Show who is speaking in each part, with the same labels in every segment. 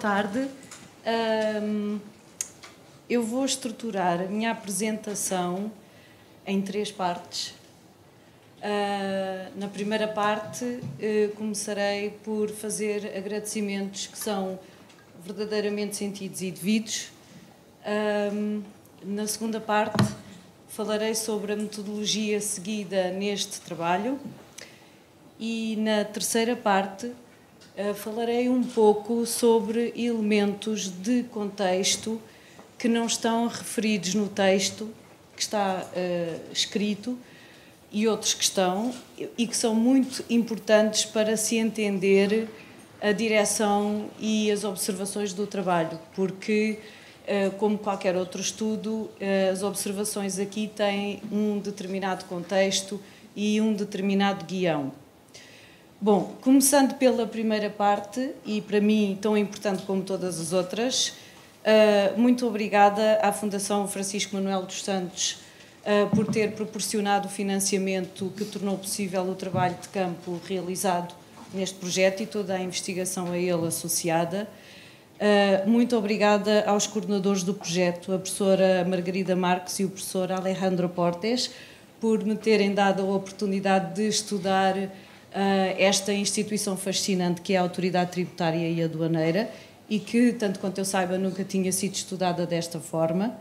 Speaker 1: tarde. Um, eu vou estruturar a minha apresentação em três partes. Uh, na primeira parte, uh, começarei por fazer agradecimentos que são verdadeiramente sentidos e devidos. Um, na segunda parte, falarei sobre a metodologia seguida neste trabalho. E na terceira parte, eh, falarei um pouco sobre elementos de contexto que não estão referidos no texto que está uh, escrito e outros que estão e que são muito importantes para se entender a direção e as observações do trabalho, porque, eh, como qualquer outro estudo, as observações aqui têm um determinado contexto e um determinado guião. Bom, começando pela primeira parte, e para mim tão importante como todas as outras, eh, muito obrigada à Fundação Francisco Manuel dos Santos eh, por ter proporcionado o financiamento que tornou possível o trabalho de campo realizado neste projeto e toda a investigação a ele associada. Eh, muito obrigada aos coordenadores do projeto, a professora Margarida Marques e o professor Alejandro Portes, por me terem dado a oportunidade de estudar ah, esta instituição fascinante que é a Autoridade Tributária e Aduaneira e que, tanto quanto eu saiba, nunca tinha sido estudada desta forma.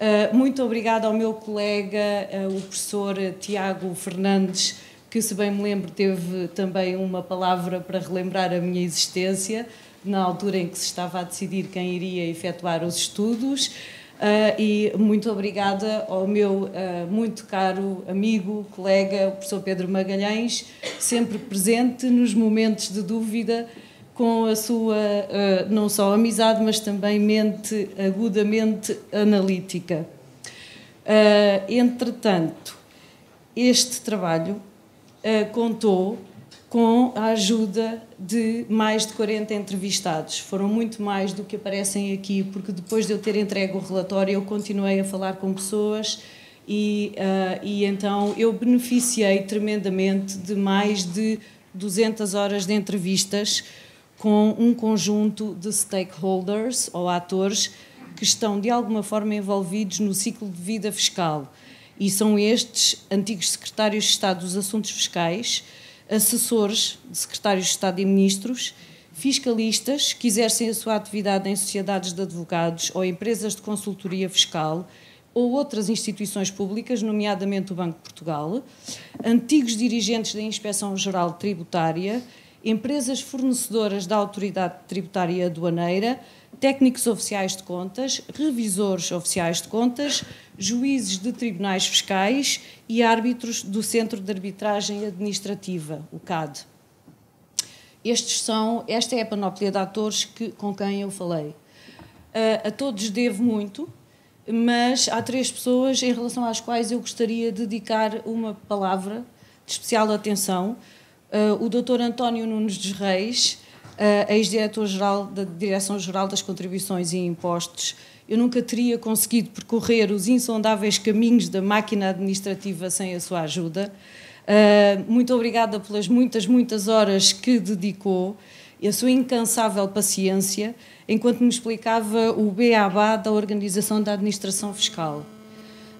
Speaker 1: Ah, muito obrigada ao meu colega, ah, o professor Tiago Fernandes, que, se bem me lembro, teve também uma palavra para relembrar a minha existência, na altura em que se estava a decidir quem iria efetuar os estudos. Ah, e muito obrigada ao meu ah, muito caro amigo, colega, o professor Pedro Magalhães, sempre presente nos momentos de dúvida, com a sua ah, não só amizade, mas também mente agudamente analítica. entretanto, este trabalho contou com a ajuda de mais de 40 entrevistados. Foram muito mais do que aparecem aqui, porque depois de eu ter entregue o relatório, eu continuei a falar com pessoas e, uh, e então eu beneficiei tremendamente de mais de 200 horas de entrevistas com um conjunto de stakeholders ou atores que estão de alguma forma envolvidos no ciclo de vida fiscal. E são estes antigos secretários de Estado dos Assuntos Fiscais assessores, secretários de Estado e ministros, fiscalistas que exercem a sua atividade em sociedades de advogados ou empresas de consultoria fiscal ou outras instituições públicas, nomeadamente o Banco de Portugal, antigos dirigentes da Inspeção Geral Tributária, empresas fornecedoras da Autoridade Tributária Aduaneira, técnicos oficiais de contas, revisores oficiais de contas, juízes de tribunais fiscais e árbitros do Centro de Arbitragem Administrativa, o CAD. Estes são, esta é a panóplia de atores que, com quem eu falei. a, ah, a todos devo muito, mas há três pessoas em relação às quais eu gostaria de dedicar uma palavra de especial atenção. Uh, o Dr. António Nunes dos Reis, uh, ex-diretor-geral da Direção-Geral das Contribuições e Impostos, eu nunca teria conseguido percorrer os insondáveis caminhos da máquina administrativa sem a sua ajuda. Uh, muito obrigada pelas muitas, muitas horas que dedicou e a sua incansável paciência enquanto me explicava o BABA da organização da administração fiscal.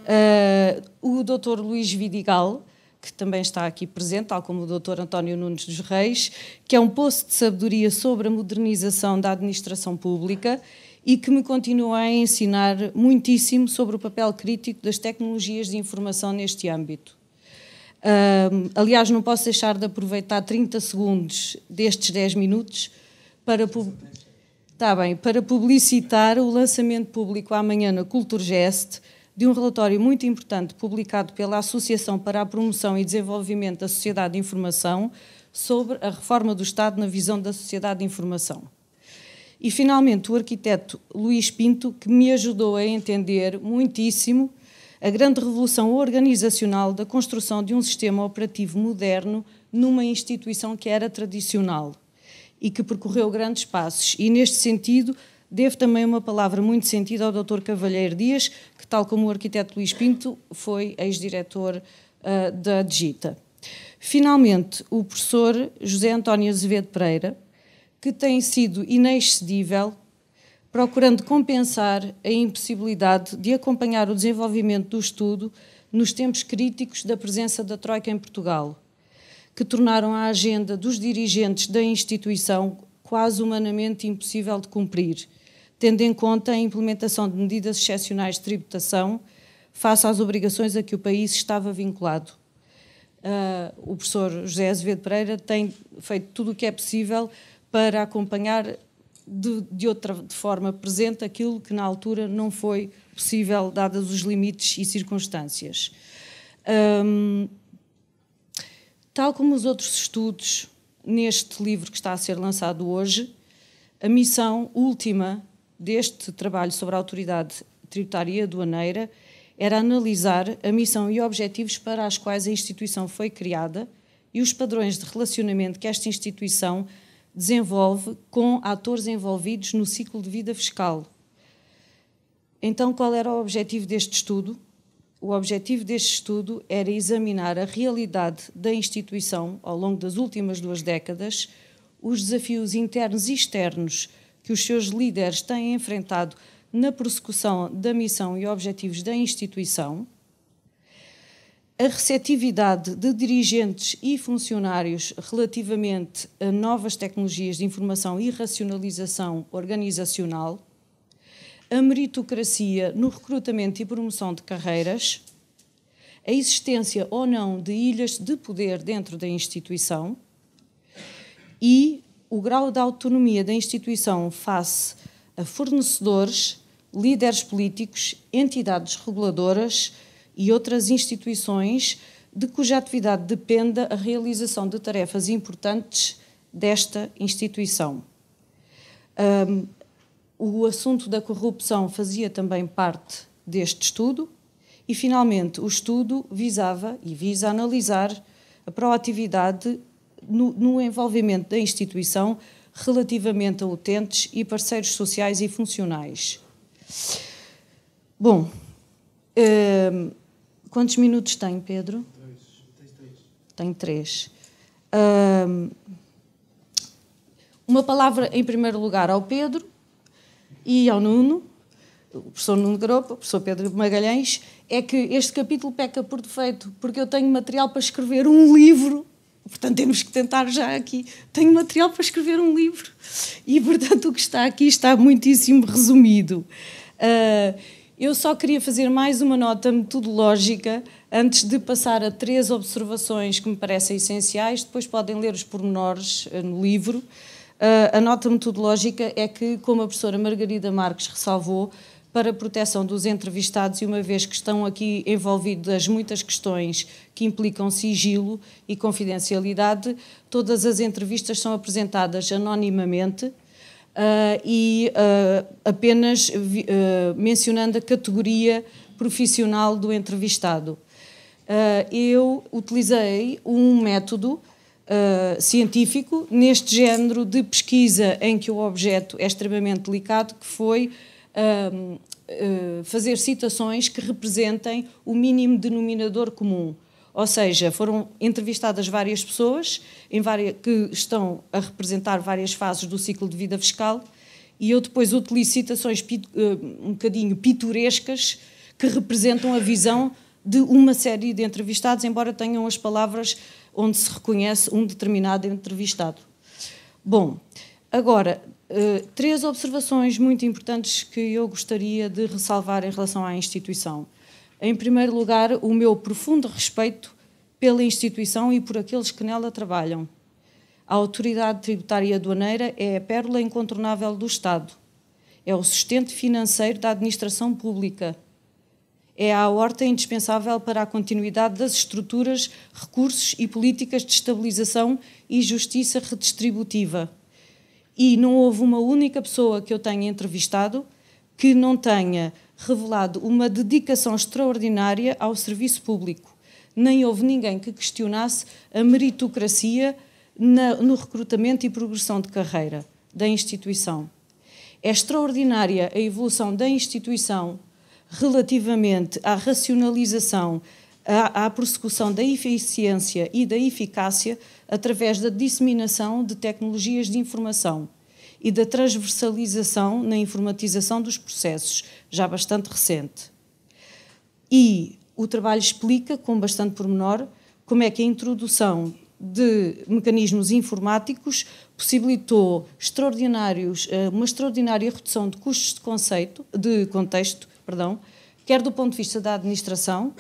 Speaker 1: Uh, o Dr. Luís Vidigal que também está aqui presente, tal como o Dr. António Nunes dos Reis, que é um poço de sabedoria sobre a modernização da administração pública e que me continua a ensinar muitíssimo sobre o papel crítico das tecnologias de informação neste âmbito. Um, aliás, não posso deixar de aproveitar 30 segundos destes 10 minutos para, pub... tá bem, para publicitar o lançamento público amanhã na Culturgest de um relatório muito importante publicado pela Associação para a Promoção e Desenvolvimento da Sociedade de Informação sobre a reforma do Estado na visão da sociedade de informação. E, finalmente, o arquiteto Luís Pinto, que me ajudou a entender muitíssimo a grande revolução organizacional da construção de um sistema operativo moderno numa instituição que era tradicional e que percorreu grandes passos. E, neste sentido, Devo também uma palavra muito sentida ao Dr. Cavalheiro Dias, que, tal como o arquiteto Luís Pinto, foi ex-diretor uh, da Digita. Finalmente, o professor José António Azevedo Pereira, que tem sido inexcedível, procurando compensar a impossibilidade de acompanhar o desenvolvimento do estudo nos tempos críticos da presença da Troika em Portugal, que tornaram a agenda dos dirigentes da instituição quase humanamente impossível de cumprir tendo em conta a implementação de medidas excepcionais de tributação face às obrigações a que o país estava vinculado. Uh, o professor José Azevedo Pereira tem feito tudo o que é possível para acompanhar de, de outra de forma presente aquilo que na altura não foi possível, dados os limites e circunstâncias. Um, ah, tal como os outros estudos neste livro que está a ser lançado hoje, a missão última deste trabalho sobre a autoridade tributária e aduaneira era analisar a missão e objetivos para as quais a instituição foi criada e os padrões de relacionamento que esta instituição desenvolve com atores envolvidos no ciclo de vida fiscal. Então, qual era o objetivo deste estudo? O objetivo deste estudo era examinar a realidade da instituição ao longo das últimas duas décadas, os desafios internos e externos que os seus líderes têm enfrentado na prossecução da missão e objetivos da instituição, a receptividade de dirigentes e funcionários relativamente a novas tecnologias de informação e racionalização organizacional, a meritocracia no recrutamento e promoção de carreiras, a existência ou não de ilhas de poder dentro da instituição e o grau de autonomia da instituição face a fornecedores, líderes políticos, entidades reguladoras e outras instituições de cuja atividade dependa a realização de tarefas importantes desta instituição. Um, o assunto da corrupção fazia também parte deste estudo e, finalmente, o estudo visava e visa analisar a proatividade no, no envolvimento da instituição relativamente a utentes e parceiros sociais e funcionais. Bom, hum, quantos minutos tem, Pedro? Dois. Três. Tem três. Hum, uma palavra, em primeiro lugar, ao Pedro e ao Nuno, o professor Nuno Garopa, o professor Pedro Magalhães, é que este capítulo peca por defeito, porque eu tenho material para escrever um livro Portanto, temos que tentar já aqui. Tenho material para escrever um livro. E, portanto, o que está aqui está muitíssimo resumido. Uh, eu só queria fazer mais uma nota metodológica antes de passar a três observações que me parecem essenciais. Depois podem ler os pormenores ah, no livro. Uh, a nota metodológica é que, como a professora Margarida Marques ressalvou, para a proteção dos entrevistados e uma vez que estão aqui envolvidas muitas questões que implicam sigilo e confidencialidade, todas as entrevistas são apresentadas anonimamente uh, e uh, apenas uh, mencionando a categoria profissional do entrevistado. eu utilizei um método Uh, científico neste género de pesquisa em que o objeto é extremamente delicado, que foi eh, fazer citações que representem o mínimo denominador comum. Ou seja, foram entrevistadas várias pessoas várias, que estão a representar várias fases do ciclo de vida fiscal e eu depois utilizo citações eh, um bocadinho pitorescas que representam a visão de uma série de entrevistados, embora tenham as palavras onde se reconhece um determinado entrevistado. Bom, agora, eh, três observações muito importantes que eu gostaria de ressalvar em relação à instituição. Em primeiro lugar, o meu profundo respeito pela instituição e por aqueles que nela trabalham. A autoridade tributária aduaneira é a pérola incontornável do Estado. É o sustento financeiro da administração pública. É a horta indispensável para a continuidade das estruturas, recursos e políticas de estabilização e justiça redistributiva e não houve uma única pessoa que eu tenha entrevistado que não tenha revelado uma dedicação extraordinária ao serviço público. Nem houve ninguém que questionasse a meritocracia na, no recrutamento e progressão de carreira da instituição. É extraordinária a evolução da instituição relativamente à racionalização à, à prossecução da eficiência e da eficácia através da disseminação de tecnologias de informação e da transversalização na informatização dos processos, já bastante recente. E o trabalho explica, com bastante pormenor, como é que a introdução de mecanismos informáticos possibilitou extraordinários, eh, uma extraordinária redução de custos de, conceito, de contexto, perdão, quer do ponto de vista da administração,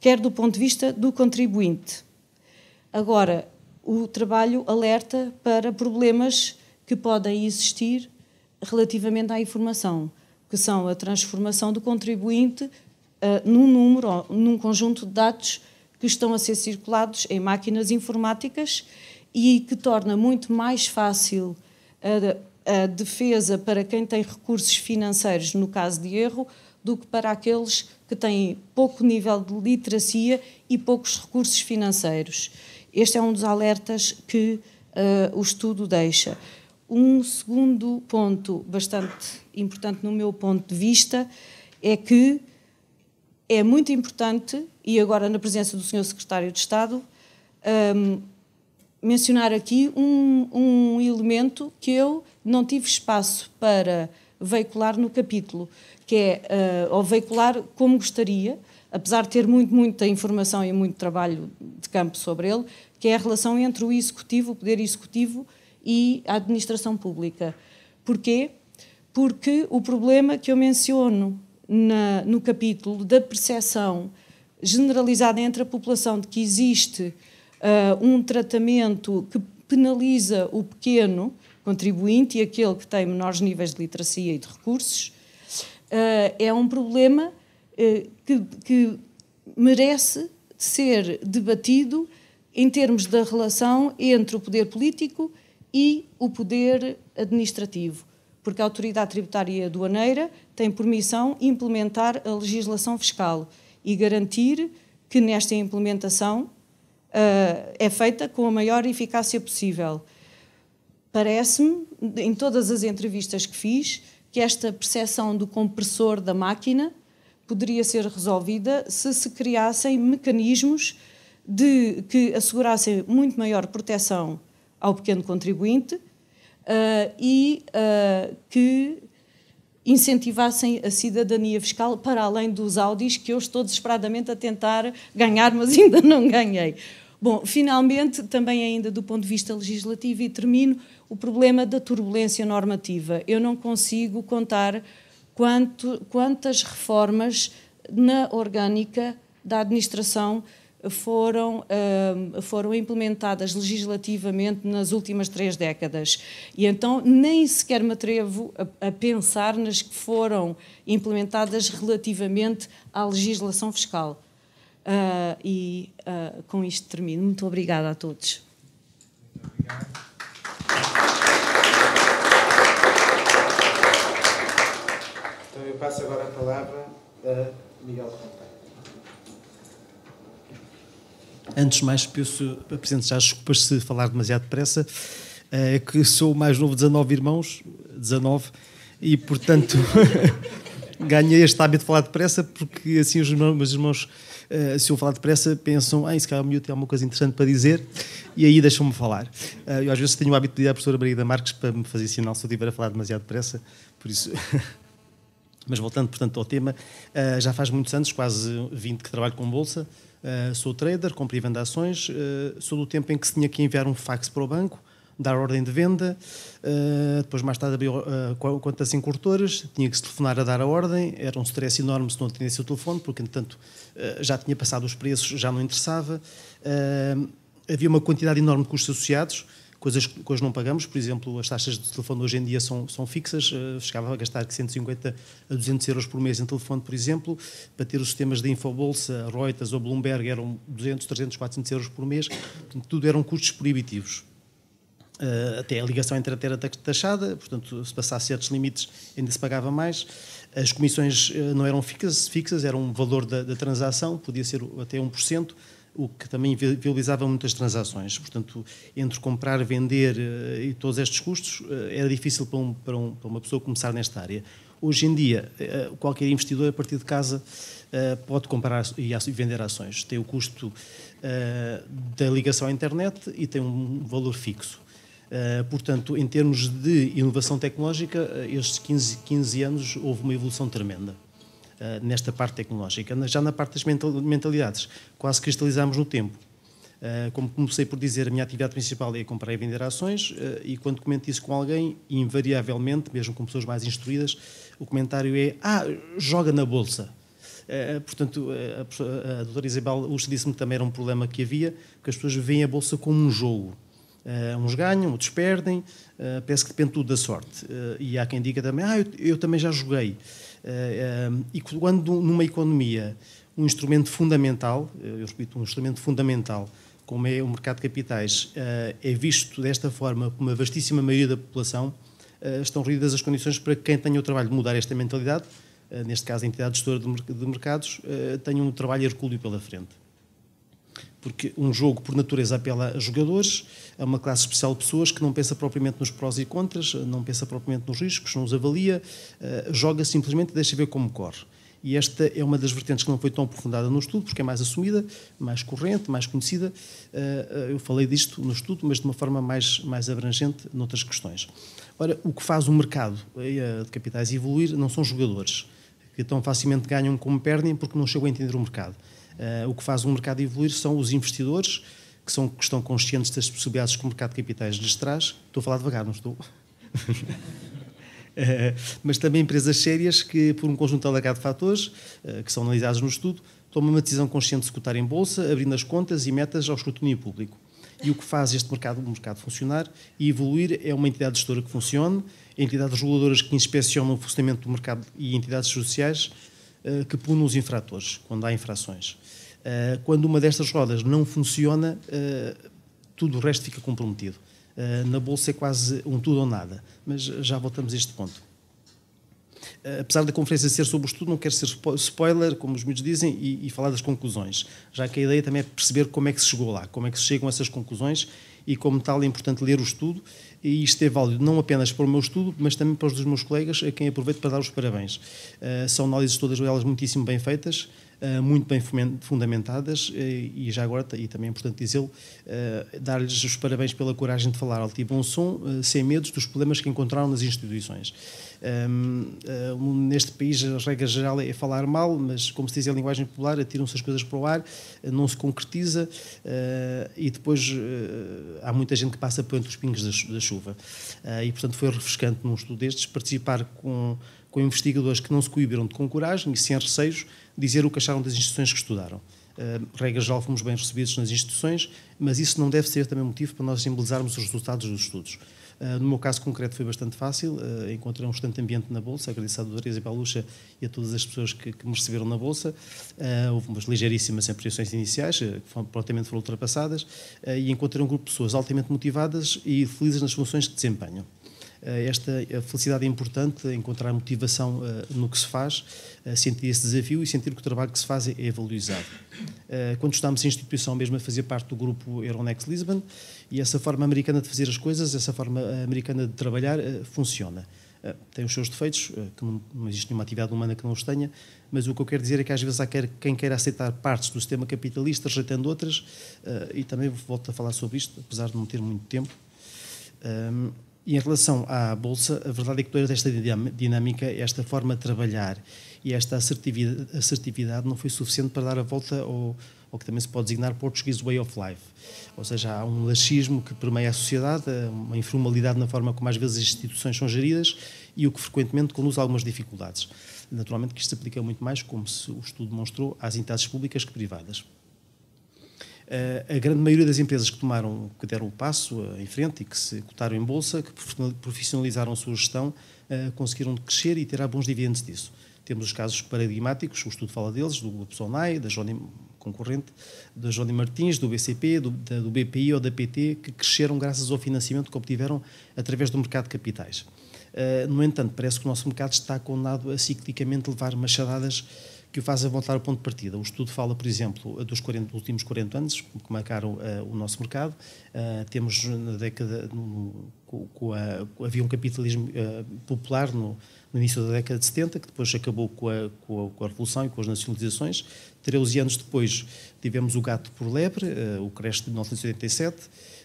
Speaker 1: quer do ponto de vista do contribuinte. Agora, o trabalho alerta para problemas que podem existir relativamente à informação, que são a transformação do contribuinte uh, num número, num conjunto de dados que estão a ser circulados em máquinas informáticas e que torna muito mais fácil a, a, defesa para quem tem recursos financeiros no caso de erro do que para aqueles que têm pouco nível de literacia e poucos recursos financeiros. Este é um dos alertas que uh, o estudo deixa. Um segundo ponto bastante importante no meu ponto de vista é que é muito importante, e agora na presença do Sr. Secretário de Estado, um, ehm, mencionar aqui um, um, elemento que eu não tive espaço para veicular no capítulo, que é uh, ao veicular como gostaria, apesar de ter muito, muita informação e muito trabalho de campo sobre ele, que é a relação entre o executivo, o poder executivo e a administração pública. Porquê? Porque o problema que eu menciono na, no capítulo da percepção generalizada entre a população de que existe uh, um tratamento que penaliza o pequeno contribuinte e aquele que tem menores níveis de literacia e de recursos, uh, é um problema uh, que, que, merece ser debatido em termos da relação entre o poder político e o poder administrativo, porque a autoridade tributária aduaneira tem por missão implementar a legislação fiscal e garantir que nesta implementação uh, é feita com a maior eficácia possível. Parece-me, em todas as entrevistas que fiz, que esta percepção do compressor da máquina poderia ser resolvida se se criassem mecanismos de que assegurassem muito maior proteção ao pequeno contribuinte uh, e uh, que incentivassem a cidadania fiscal para além dos Audis que eu estou desesperadamente a tentar ganhar, mas ainda não ganhei. Bom, finalmente, também ainda do ponto de vista legislativo, e termino, o problema da turbulência normativa. Eu não consigo contar quanto, quantas reformas na orgânica da administração foram, uh, foram implementadas legislativamente nas últimas três décadas. E então nem sequer me atrevo a, a, pensar nas que foram implementadas relativamente à legislação fiscal. Uh, e uh, com isto termino. Muito obrigada a todos. Muito obrigado.
Speaker 2: Então eu passo agora a palavra a Miguel
Speaker 3: Antes de mais, peço Presidente, já desculpas se falar demasiado depressa, é que sou o mais novo de 19 irmãos, 19, e portanto ganhei este hábito de falar depressa, porque assim os irmãos, meus irmãos, eh, se eu falar depressa, pensam, ah, calhar o miúdo tem alguma coisa interessante para dizer, e aí deixam-me falar. Eh, eu às vezes tenho o hábito de ir à professora Maria da Marques para me fazer sinal se eu estiver a falar demasiado depressa, por isso. Mas voltando, portanto, ao tema, uh, já faz muitos anos, quase 20, que trabalho com bolsa. Uh, sou trader, compro e vendo ações. Uh, sou do tempo em que se tinha que enviar um fax para o banco, dar ordem de venda. depois, mais tarde, abriu contas em Tinha que se telefonar a dar a ordem. Era um stress enorme se não atendesse o telefone, porque, entretanto, já tinha passado os preços, já não interessava. havia uma quantidade enorme de custos associados coisas que hoje não pagamos, por exemplo, as taxas de telefone hoje em dia são, são fixas, uh, chegava a gastar 150 a 200 euros por mês em telefone, por exemplo, para ter os sistemas de Infobolsa, Reuters ou Bloomberg eram 200, 300, 400 euros por mês, portanto, tudo eram custos proibitivos. Uh, até a ligação entre era taxada, portanto, se passasse certos limites ainda se pagava mais. As comissões uh, não eram fixas, fixas, eram um valor da, da transação, podia ser até 1% o que também viabilizava muitas transações. Portanto, entre comprar, vender eh, e todos estes custos, eh, era difícil para, um, para, um, para uma pessoa começar nesta área. Hoje em dia, eh, qualquer investidor a partir de casa pode comprar e vender ações. Tem o custo da ligação à internet e tem um valor fixo. Portanto, em termos de inovação tecnológica, estes 15, 15 anos houve uma evolução tremenda. Eh, nesta parte tecnológica. Já na parte das mentalidades, quase cristalizamos no tempo. Eh, como comecei por dizer, a minha atividade principal é comprar e vender ações, eh, e quando comento isso com alguém, invariavelmente, mesmo com pessoas mais instruídas, o comentário é: Ah, joga na bolsa. Portanto, a doutora Isabel Ust disse-me que também era um problema que havia, que as pessoas veem a bolsa como um jogo. Uh, uns ganham, outros perdem, uh, parece que depende tudo da sorte. Uh, e há quem diga também, ah, eu, eu também já joguei. Eh, eh, e quando numa economia um instrumento fundamental, eh, eu repito, um instrumento fundamental, como é o mercado de capitais, é visto desta forma por uma vastíssima maioria da população, estão reunidas as condições para que quem tenha o trabalho de mudar esta mentalidade, neste caso a entidade gestora de mercados, tenha um trabalho hercúleo pela frente porque um jogo, por natureza, apela a jogadores, a uma classe especial de pessoas que não pensa propriamente nos prós e contras, não pensa propriamente nos riscos, não os avalia, eh, joga simplesmente e deixa ver como corre. E esta é uma das vertentes que não foi tão aprofundada no estudo, porque é mais assumida, mais corrente, mais conhecida. Eh, eh, eu falei disto no estudo, mas de uma forma mais, mais abrangente noutras questões. Ora, o que faz o mercado de capitais evoluir não são jogadores, que tão facilmente ganham como perdem porque não chegam a entender o mercado eh, o que faz o mercado evoluir são os investidores que, são, que estão conscientes das possibilidades que o mercado de capitais lhes traz. Estou a falar devagar, não estou? Eh, mas também empresas sérias que, por um conjunto alargado de fatores, eh, que são analisados no estudo, tomam uma decisão consciente de cotar em bolsa, abrindo as contas e metas ao escrutínio público. E o que faz este mercado, um mercado funcionar e evoluir é uma entidade gestora que funcione, entidades reguladoras que inspecionam o funcionamento do mercado e entidades sociais que punam os infratores, quando há infrações. Eh, quando uma destas rodas não funciona, eh, tudo o resto fica comprometido. Eh, na bolsa é quase um tudo ou nada, mas já voltamos a este ponto. Apesar da conferência ser sobre o estudo, não quero ser spoiler, como os miúdos dizem, e, e, falar das conclusões, já que a ideia também é perceber como é que se chegou lá, como é que se chegam a essas conclusões, e como tal é importante ler o estudo, e isto é válido não apenas para o meu estudo, mas também para os dos meus colegas, a quem aproveito para dar os parabéns. são análises todas elas muitíssimo bem feitas, eh, muito bem fundamentadas eh, e já agora, e também é importante dizê-lo, eh, dar-lhes os parabéns pela coragem de falar alto e bom som, sem medos dos problemas que encontraram nas instituições. Ehm, neste país, a regra geral é falar mal, mas, como se diz em linguagem popular, atiram-se as coisas para o ar, não se concretiza e depois há muita gente que passa por entre os pingos da, chuva. e, portanto, foi refrescante num estudo destes participar com, com investigadores que não se coibiram de com coragem e sem receios dizer o que acharam das instituições que estudaram. Uh, eh, regra geral, fomos bem recebidos nas instituições, mas isso não deve ser também motivo para nós simbolizarmos os resultados dos estudos. Uh, no meu caso concreto foi bastante fácil, uh, encontrei um excelente ambiente na Bolsa, agradeço a Doutora a Lucha e a todas as pessoas que, que me receberam na Bolsa. Uh, houve umas ligeiríssimas ampliações iniciais, que foram, foram ultrapassadas, e encontrei um grupo de pessoas altamente motivadas e felizes nas funções que desempenham. Eh, esta felicidade é importante, encontrar motivação eh, no que se faz, eh, sentir esse desafio e sentir que o trabalho que se faz é, é valorizado. Quando estamos em instituição mesmo a fazer parte do grupo Euronext Lisbon, e essa forma americana de fazer as coisas, essa forma americana de trabalhar, funciona. Tem os seus defeitos, que não existe nenhuma atividade humana que não os tenha, mas o que eu quero dizer é que às vezes há quem queira aceitar partes do sistema capitalista, rejeitando outras, e também volto a falar sobre isto, apesar de não ter muito tempo. Ehm, e em relação à Bolsa, a verdade é que toda desta dinâmica, esta forma de trabalhar e esta assertividade, assertividade não foi suficiente para dar a volta ao, ao que também se pode designar Portuguese Way of Life. Ou seja, há um laxismo que permeia a sociedade, uma informalidade na forma como às vezes as instituições são geridas e o que frequentemente conduz a algumas dificuldades. Naturalmente que isto se aplica muito mais, como o estudo demonstrou, às entidades públicas que privadas. Eh, a grande maioria das empresas que tomaram, que deram o passo eh, em frente e que se cotaram em bolsa, que profissionalizaram a sua gestão, eh, conseguiram crescer e terá bons dividendos disso. Temos os casos paradigmáticos, o estudo fala deles, do Personai, da Johnny, concorrente, da Johnny Martins, do BCP, do, da, do BPI ou da PT, que cresceram graças ao financiamento que obtiveram através do mercado de capitais. no entanto, parece que o nosso mercado está condenado a ciclicamente levar machadadas que o faz voltar o ponto de partida. O estudo fala, por exemplo, dos 40, últimos 40 anos que marcaram uh, o nosso mercado. Uh, temos na década no, com a, havia um capitalismo uh, popular no, no, início da década de 70, que depois acabou com a, com a, com a Revolução e com as nacionalizações. 13 anos depois tivemos o gato por lebre, uh, o creche de 1987.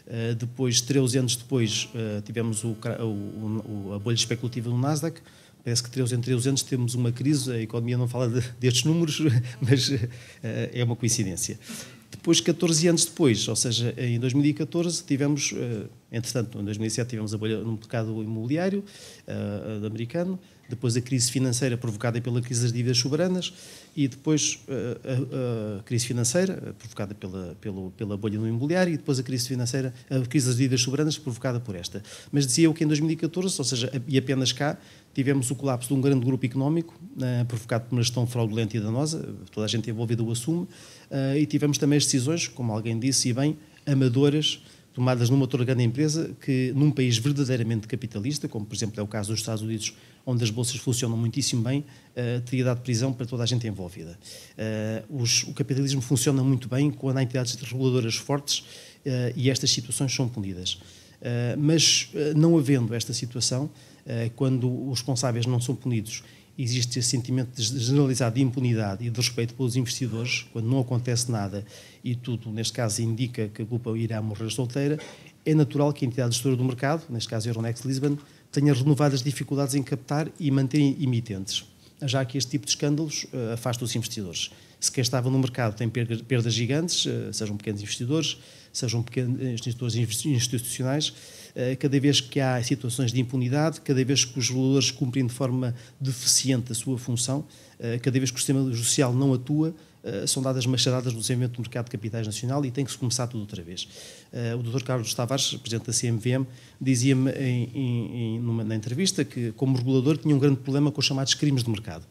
Speaker 3: Uh, depois, 13 anos depois, tivemos o, o, o, a bolha especulativa no Nasdaq. Parece que três, em três anos temos uma crise, a economia não fala de, destes números, mas uh, é uma coincidência. Depois, 14 anos depois, ou seja, em 2014, tivemos, uh, entretanto, em 2007 tivemos a bolha no mercado imobiliário uh, americano, depois a crise financeira provocada pela crise das dívidas soberanas e depois a, a, a crise financeira provocada pela, pela, pela bolha no imobiliário e depois a crise financeira, a crise das dívidas soberanas provocada por esta. Mas dizia eu que em 2014, ou seja, e apenas cá, Tivemos o colapso de um grande grupo económico, eh, provocado por uma gestão fraudulenta e danosa, toda a gente envolvida o assume, eh, e tivemos também as decisões, como alguém disse, e bem, amadoras, tomadas numa outra grande empresa, que num país verdadeiramente capitalista, como por exemplo é o caso dos Estados Unidos, onde as bolsas funcionam muitíssimo bem, eh, teria dado prisão para toda a gente envolvida. os, o capitalismo funciona muito bem quando há entidades reguladoras fortes e estas situações são punidas. mas, não havendo esta situação, eh, quando os responsáveis não são punidos, existe esse sentimento generalizado de impunidade e de respeito pelos investidores, quando não acontece nada e tudo, neste caso, indica que a culpa irá morrer solteira, é natural que a entidade gestora do mercado, neste caso a Euronext Lisbon, tenha renovadas dificuldades em captar e manter emitentes, já que este tipo de escândalos eh, afasta os investidores. Se quem estava no mercado tem perdas gigantes, eh, sejam pequenos investidores, sejam pequenos investidores institucionais, eh, cada vez que há situações de impunidade, cada vez que os reguladores cumprem de forma deficiente a sua função, eh, cada vez que o sistema judicial não atua, eh, são dadas machadadas no desenvolvimento do mercado de capitais nacional e tem que se começar tudo outra vez. O Dr. Carlos Tavares, presidente da CMVM, dizia-me em, em, numa, na entrevista que, como regulador, tinha um grande problema com os chamados crimes de mercado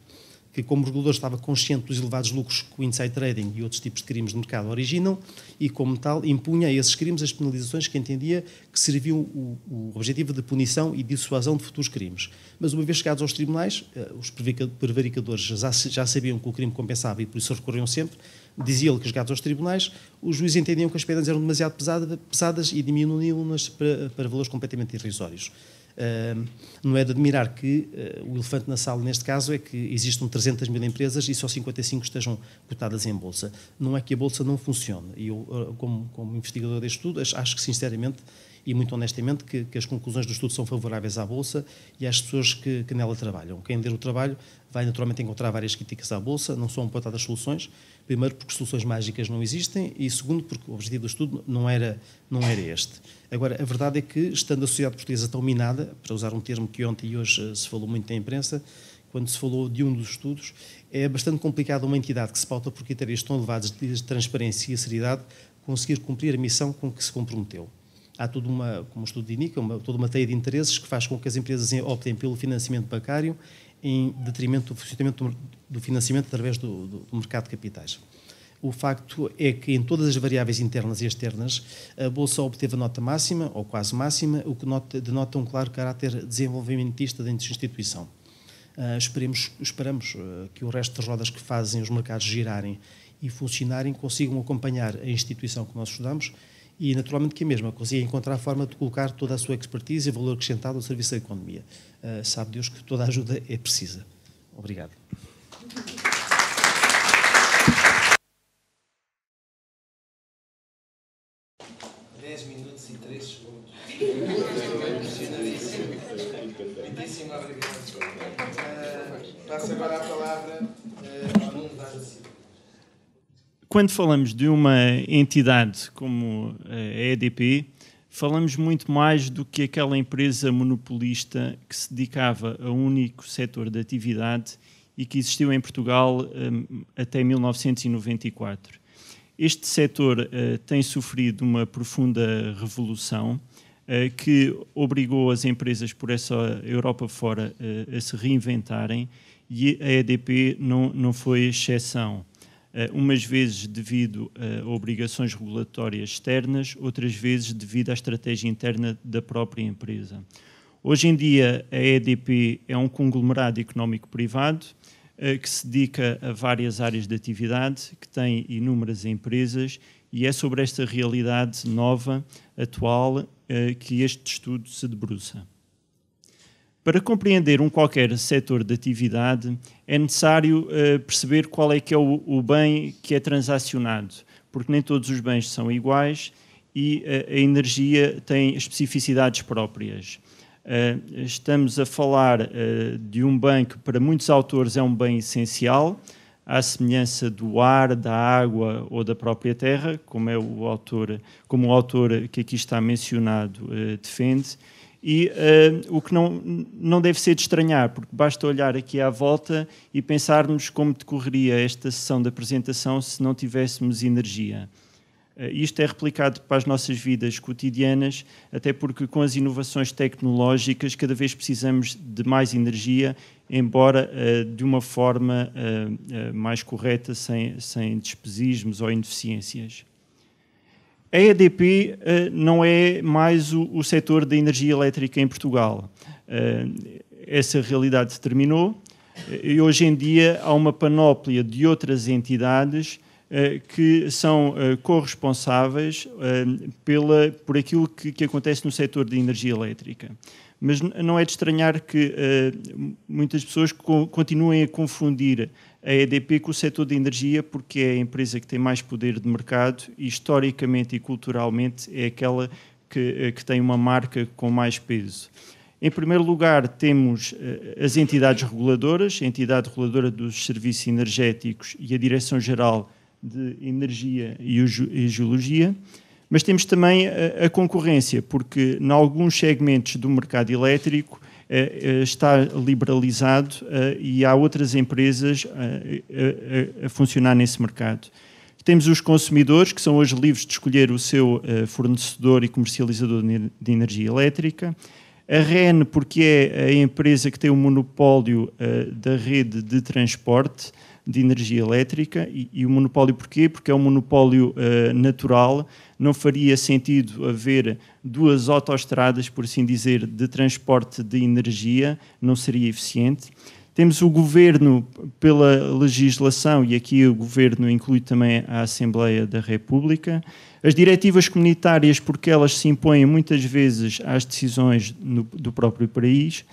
Speaker 3: que, como regulador, estava consciente dos elevados lucros que o inside trading e outros tipos de crimes de mercado originam e, como tal, impunha a esses crimes as penalizações que entendia que serviam o, o objetivo de punição e dissuasão de futuros crimes. Mas, uma vez chegados aos tribunais, eh, os prevaricadores já, já sabiam que o crime compensava e por isso recorriam sempre. Dizia-lhe que, chegados aos tribunais, os juízes entendiam que as penas eram demasiado pesadas, pesadas e diminuíam-nas para, para valores completamente irrisórios não é de admirar que ah, o elefante na sala, neste caso, é que existam 300 mil empresas e só 55 estejam cotadas em bolsa. Não é que a bolsa não funcione. E eu, ah, como, como, investigador deste estudo, acho que, sinceramente e muito honestamente, que, que, as conclusões do estudo são favoráveis à bolsa e às pessoas que, que nela trabalham. Quem ler o trabalho vai naturalmente encontrar várias críticas à bolsa, não são apontadas soluções, Primeiro, porque soluções mágicas não existem e, segundo, porque o objetivo do estudo não era, não era este. Agora, a verdade é que, estando a sociedade portuguesa tão minada, para usar um termo que ontem e hoje eh, se falou muito na imprensa, quando se falou de um dos estudos, é bastante complicado uma entidade que se pauta por critérios tão elevados de transparência e seriedade conseguir cumprir a missão com que se comprometeu. Há toda uma, como o estudo indica, uma, toda uma teia de interesses que faz com que as empresas optem pelo financiamento bancário em detrimento do funcionamento do financiamento através do, do, do mercado de capitais. O facto é que em todas as variáveis internas e externas, a Bolsa obteve a nota máxima, ou quase máxima, o que nota, denota um claro caráter desenvolvimentista dentro da instituição. Uh, esperemos, esperamos uh, que o resto das rodas que fazem os mercados girarem e funcionarem consigam acompanhar a instituição que nós estudamos e naturalmente que a é mesma conseguia encontrar a forma de colocar toda a sua expertise e valor acrescentado ao serviço da economia. Uh, sabe Deus que toda a ajuda é precisa. Obrigado.
Speaker 2: Dez minutos e três segundos. Muitíssimo obrigado. Ah, passo agora a palavra
Speaker 4: quando falamos de uma entidade como a EDP, falamos muito mais do que aquela empresa monopolista que se dedicava a um único setor de atividade e que existiu em Portugal um, até 1994. Este setor uh, tem sofrido uma profunda revolução uh, que obrigou as empresas por essa Europa fora uh, a se reinventarem e a EDP não, não foi exceção. Eh, umas vezes devido a obrigações regulatórias externas, outras vezes devido à estratégia interna da própria empresa. Hoje em dia, a EDP é um conglomerado económico privado eh, que se dedica a várias áreas de atividade, que tem inúmeras empresas, e é sobre esta realidade nova, atual, eh, que este estudo se debruça. Para compreender um qualquer setor de atividade, é necessário uh, perceber qual é que é o, o, bem que é transacionado, porque nem todos os bens são iguais e uh, a energia tem especificidades próprias. Uh, estamos a falar de um bem que, para muitos autores, é um bem essencial, à semelhança do ar, da água ou da própria terra, como, é o, autor, como o autor que aqui está mencionado defende e uh, o que não, não deve ser de estranhar, porque basta olhar aqui à volta e pensarmos como decorreria esta sessão de apresentação se não tivéssemos energia. Uh, isto é replicado para as nossas vidas cotidianas, até porque com as inovações tecnológicas cada vez precisamos de mais energia, embora uh, de uma forma mais correta, sem, sem despesismos ou ineficiências. A EDP eh, não é mais o, o setor da energia elétrica em Portugal. Eh, essa realidade se terminou eh, e hoje em dia há uma panóplia de outras entidades que são corresponsáveis pela, por aquilo que, que acontece no setor da energia elétrica. Mas não é de estranhar que muitas pessoas continuem a confundir a EDP com o setor de energia, porque é a empresa que tem mais poder de mercado e historicamente e culturalmente é aquela que, eh, que tem uma marca com mais peso. Em primeiro lugar, temos eh, as entidades reguladoras, a entidade reguladora dos serviços energéticos e a Direção-Geral de Energia e Geologia, mas temos também eh, a concorrência, porque, em alguns segmentos do mercado elétrico, eh, eh, está liberalizado eh, e há outras empresas a, funcionar nesse mercado. Temos os consumidores, que são hoje livres de escolher o seu fornecedor e comercializador de energia elétrica. A REN, porque é a empresa que tem o monopólio da rede de transporte, de energia elétrica. E, e o monopólio porquê? Porque é um monopólio uh, natural. Não faria sentido haver duas autoestradas, por assim dizer, de transporte de energia, não seria eficiente. Temos o governo pela legislação, e aqui o governo inclui também a Assembleia da República. As diretivas comunitárias, porque elas se impõem muitas vezes às decisões no, do próprio país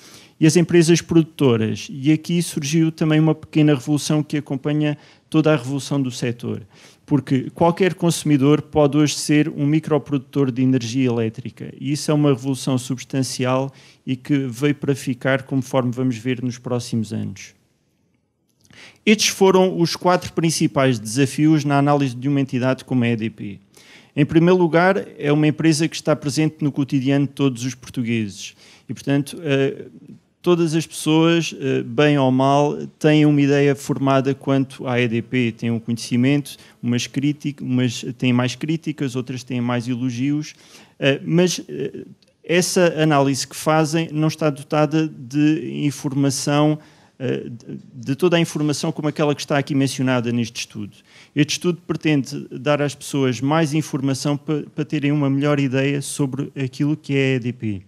Speaker 4: e as empresas produtoras. E aqui surgiu também uma pequena revolução que acompanha toda a revolução do setor. Porque qualquer consumidor pode hoje ser um microprodutor de energia elétrica. E isso é uma revolução substancial e que veio para ficar, conforme vamos ver nos próximos anos. Estes foram os quatro principais desafios na análise de uma entidade como a EDP. Em primeiro lugar, é uma empresa que está presente no cotidiano de todos os portugueses e, portanto, eh, todas as pessoas, eh, bem ou mal, têm uma ideia formada quanto à EDP, têm um conhecimento, umas, crítica, umas têm mais críticas, outras têm mais elogios, eh, mas eh, essa análise que fazem não está dotada de informação, de toda a informação como aquela que está aqui mencionada neste estudo. Este estudo pretende dar às pessoas mais informação para terem uma melhor ideia sobre aquilo que é a EDP.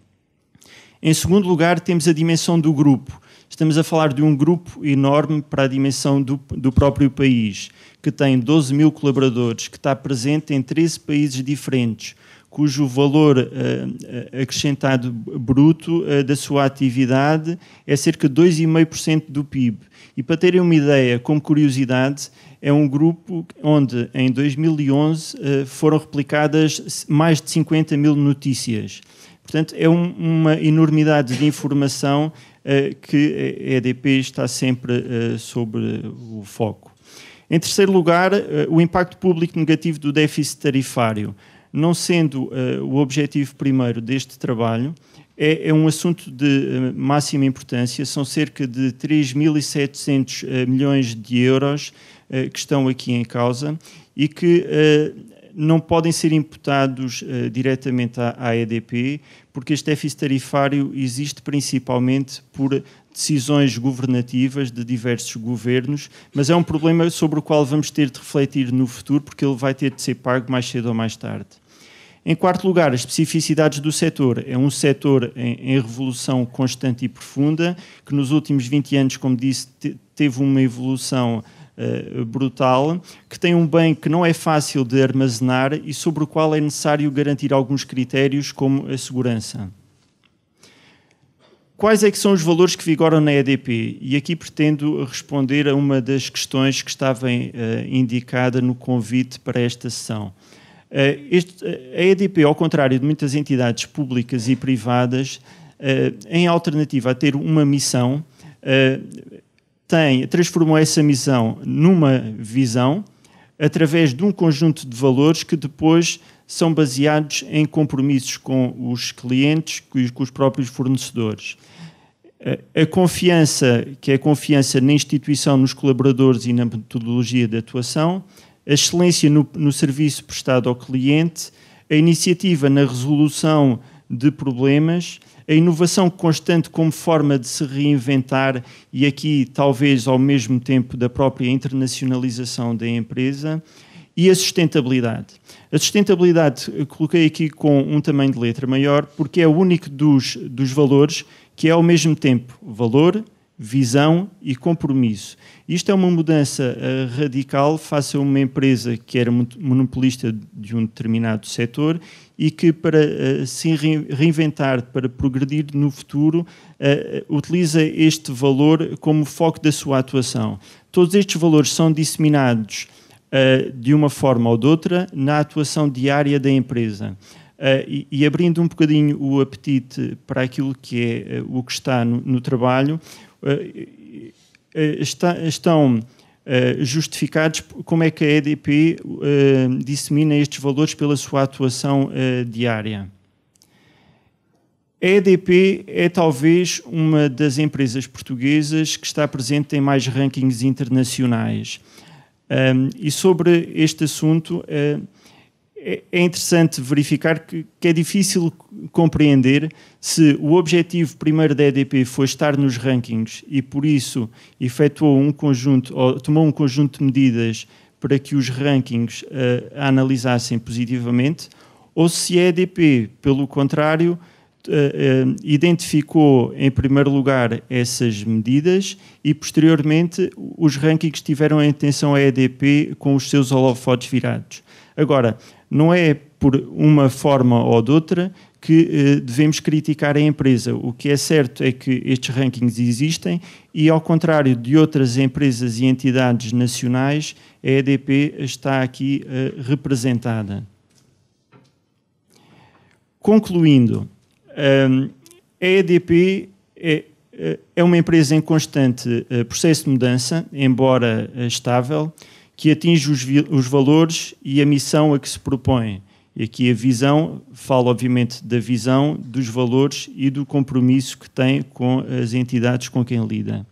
Speaker 4: Em segundo lugar, temos a dimensão do grupo. Estamos a falar de um grupo enorme para a dimensão do, do próprio país, que tem 12 mil colaboradores, que está presente em 13 países diferentes, cujo valor uh, acrescentado bruto uh, da sua atividade é cerca de 2,5% do PIB. E para terem uma ideia, como curiosidade, é um grupo onde em 2011 uh, foram replicadas mais de 50 mil notícias. Portanto, é um, uma enormidade de informação uh, que a EDP está sempre uh, sobre o foco. Em terceiro lugar, uh, o impacto público negativo do déficit tarifário. Não sendo o objetivo primeiro deste trabalho, é, é um assunto de máxima importância. São cerca de 3.700 milhões de euros que estão aqui em causa e que não podem ser imputados uh, diretamente à, à EDP, porque este déficit tarifário existe principalmente por decisões governativas de diversos governos, mas é um problema sobre o qual vamos ter de refletir no futuro, porque ele vai ter de ser pago mais cedo ou mais tarde. Em quarto lugar, as especificidades do setor. É um setor em, em revolução constante e profunda, que nos últimos 20 anos, como disse, te, teve uma evolução eh, brutal, que tem um bem que não é fácil de armazenar e sobre o qual é necessário garantir alguns critérios, como a segurança. Quais é que são os valores que vigoram na EDP? E aqui pretendo responder a uma das questões que estava uh, indicada no convite para esta sessão. Uh, este, a EDP, ao contrário de muitas entidades públicas e privadas, em alternativa a ter uma missão, tem, transformou essa missão numa visão através de um conjunto de valores que depois são baseados em compromissos com os clientes e com os próprios fornecedores. A confiança, que é a confiança na instituição, nos colaboradores e na metodologia de atuação, a excelência no, no serviço prestado ao cliente, a iniciativa na resolução de problemas a inovação constante como forma de se reinventar e aqui talvez ao mesmo tempo da própria internacionalização da empresa e a sustentabilidade. A sustentabilidade eh, coloquei aqui com um tamanho de letra maior porque é o único dos, dos valores que é ao mesmo tempo valor, visão e compromisso. Isto é uma mudança uh, radical face a uma empresa que era monopolista de um determinado setor e que, para uh, se reinventar, para progredir no futuro, uh, utiliza este valor como foco da sua atuação. Todos estes valores são disseminados de uma forma ou de outra na atuação diária da empresa. Uh, e, e, abrindo um bocadinho o apetite para aquilo que é uh, o que está no, no trabalho, eh, eh, está, estão eh, justificados como é que a EDP dissemina estes valores pela sua atuação diária. A EDP é talvez uma das empresas portuguesas que está presente em mais rankings internacionais. Um, e sobre este assunto, uh, é, é interessante verificar que, que, é difícil compreender se o objetivo primeiro da EDP foi estar nos rankings e por isso efetuou um conjunto ou tomou um conjunto de medidas para que os rankings uh, a analisassem positivamente, ou se a EDP, pelo contrário, uh, uh, identificou em primeiro lugar essas medidas e posteriormente os rankings tiveram a atenção à EDP com os seus holofotes virados. Agora, não é por uma forma ou de outra que eh, devemos criticar a empresa. O que é certo é que estes rankings existem e, ao contrário de outras empresas e entidades nacionais, a EDP está aqui eh, representada. Concluindo, ehm, a EDP é, eh, é uma empresa em constante processo de mudança, embora estável que atinge os, os valores e a missão a que se propõe. E aqui a visão, falo obviamente da visão, dos valores e do compromisso que tem com as entidades com quem lida.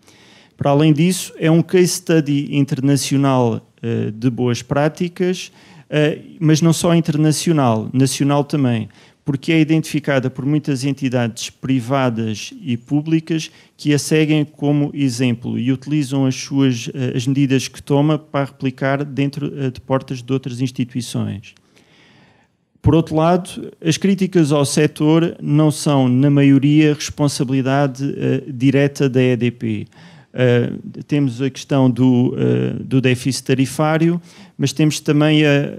Speaker 4: Para além disso, é um case study internacional uh, de boas práticas, uh, mas não só internacional, nacional também, porque é identificada por muitas entidades privadas e públicas que a seguem como exemplo e utilizam as suas eh, as medidas que toma para replicar dentro eh, de portas de outras instituições. Por outro lado, as críticas ao setor não são, na maioria, responsabilidade uh, direta da EDP. Uh, temos a questão do, uh, do déficit tarifário, mas temos também a,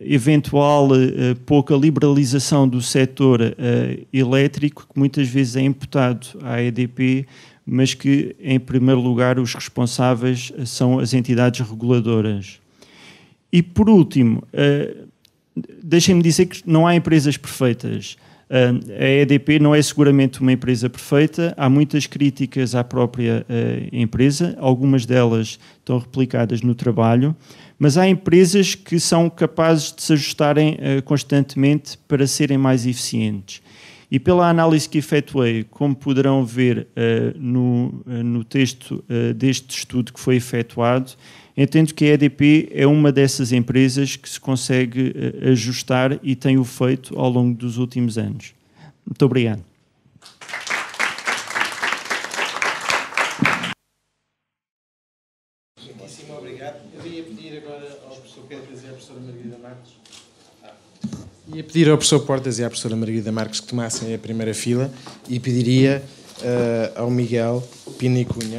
Speaker 4: eventual eh, eh, pouca liberalização do setor eh, elétrico, que muitas vezes é imputado à EDP, mas que, em primeiro lugar, os responsáveis são as entidades reguladoras. E, por último, deixem-me dizer que não há empresas perfeitas. A EDP não é seguramente uma empresa perfeita, há muitas críticas à própria empresa, algumas delas estão replicadas no trabalho, mas há empresas que são capazes de se ajustarem uh, constantemente para serem mais eficientes. E pela análise que efetuei, como poderão ver uh, no, uh, no texto deste estudo que foi efetuado, entendo que a EDP é uma dessas empresas que se consegue ajustar e tem o feito ao longo dos últimos anos. Muito obrigado.
Speaker 2: Ia pedir ao professor Portas e à professora Margarida Marques que tomassem a primeira fila e pediria uh, ao Miguel Pina e Cunha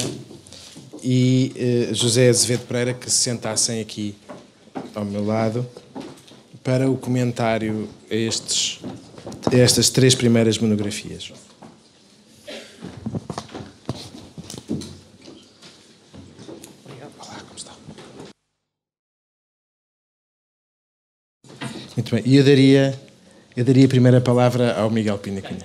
Speaker 2: e uh, José Azevedo Pereira que se sentassem aqui ao meu lado para o comentário a, estes, a estas três primeiras monografias. Muito bem. E eu daria, eu daria a primeira palavra ao Miguel Pina Cunha.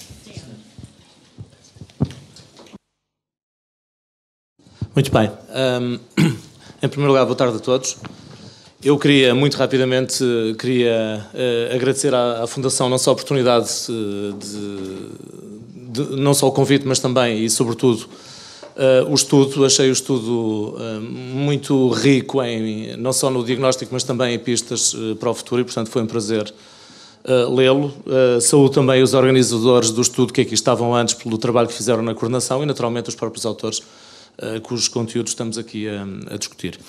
Speaker 2: Muito bem.
Speaker 5: Um, em primeiro lugar, boa tarde a todos. Eu queria, muito rapidamente, queria uh, agradecer à, à, Fundação não só a oportunidade eh, de, de, não só o convite, mas também e sobretudo Uh, o estudo, achei o estudo uh, muito rico em, não só no diagnóstico, mas também em pistas uh, para o futuro e, portanto, foi um prazer lê-lo. saúdo também os organizadores do estudo que aqui estavam antes pelo trabalho que fizeram na coordenação e, naturalmente, os próprios autores cujos conteúdos estamos aqui a, a, discutir.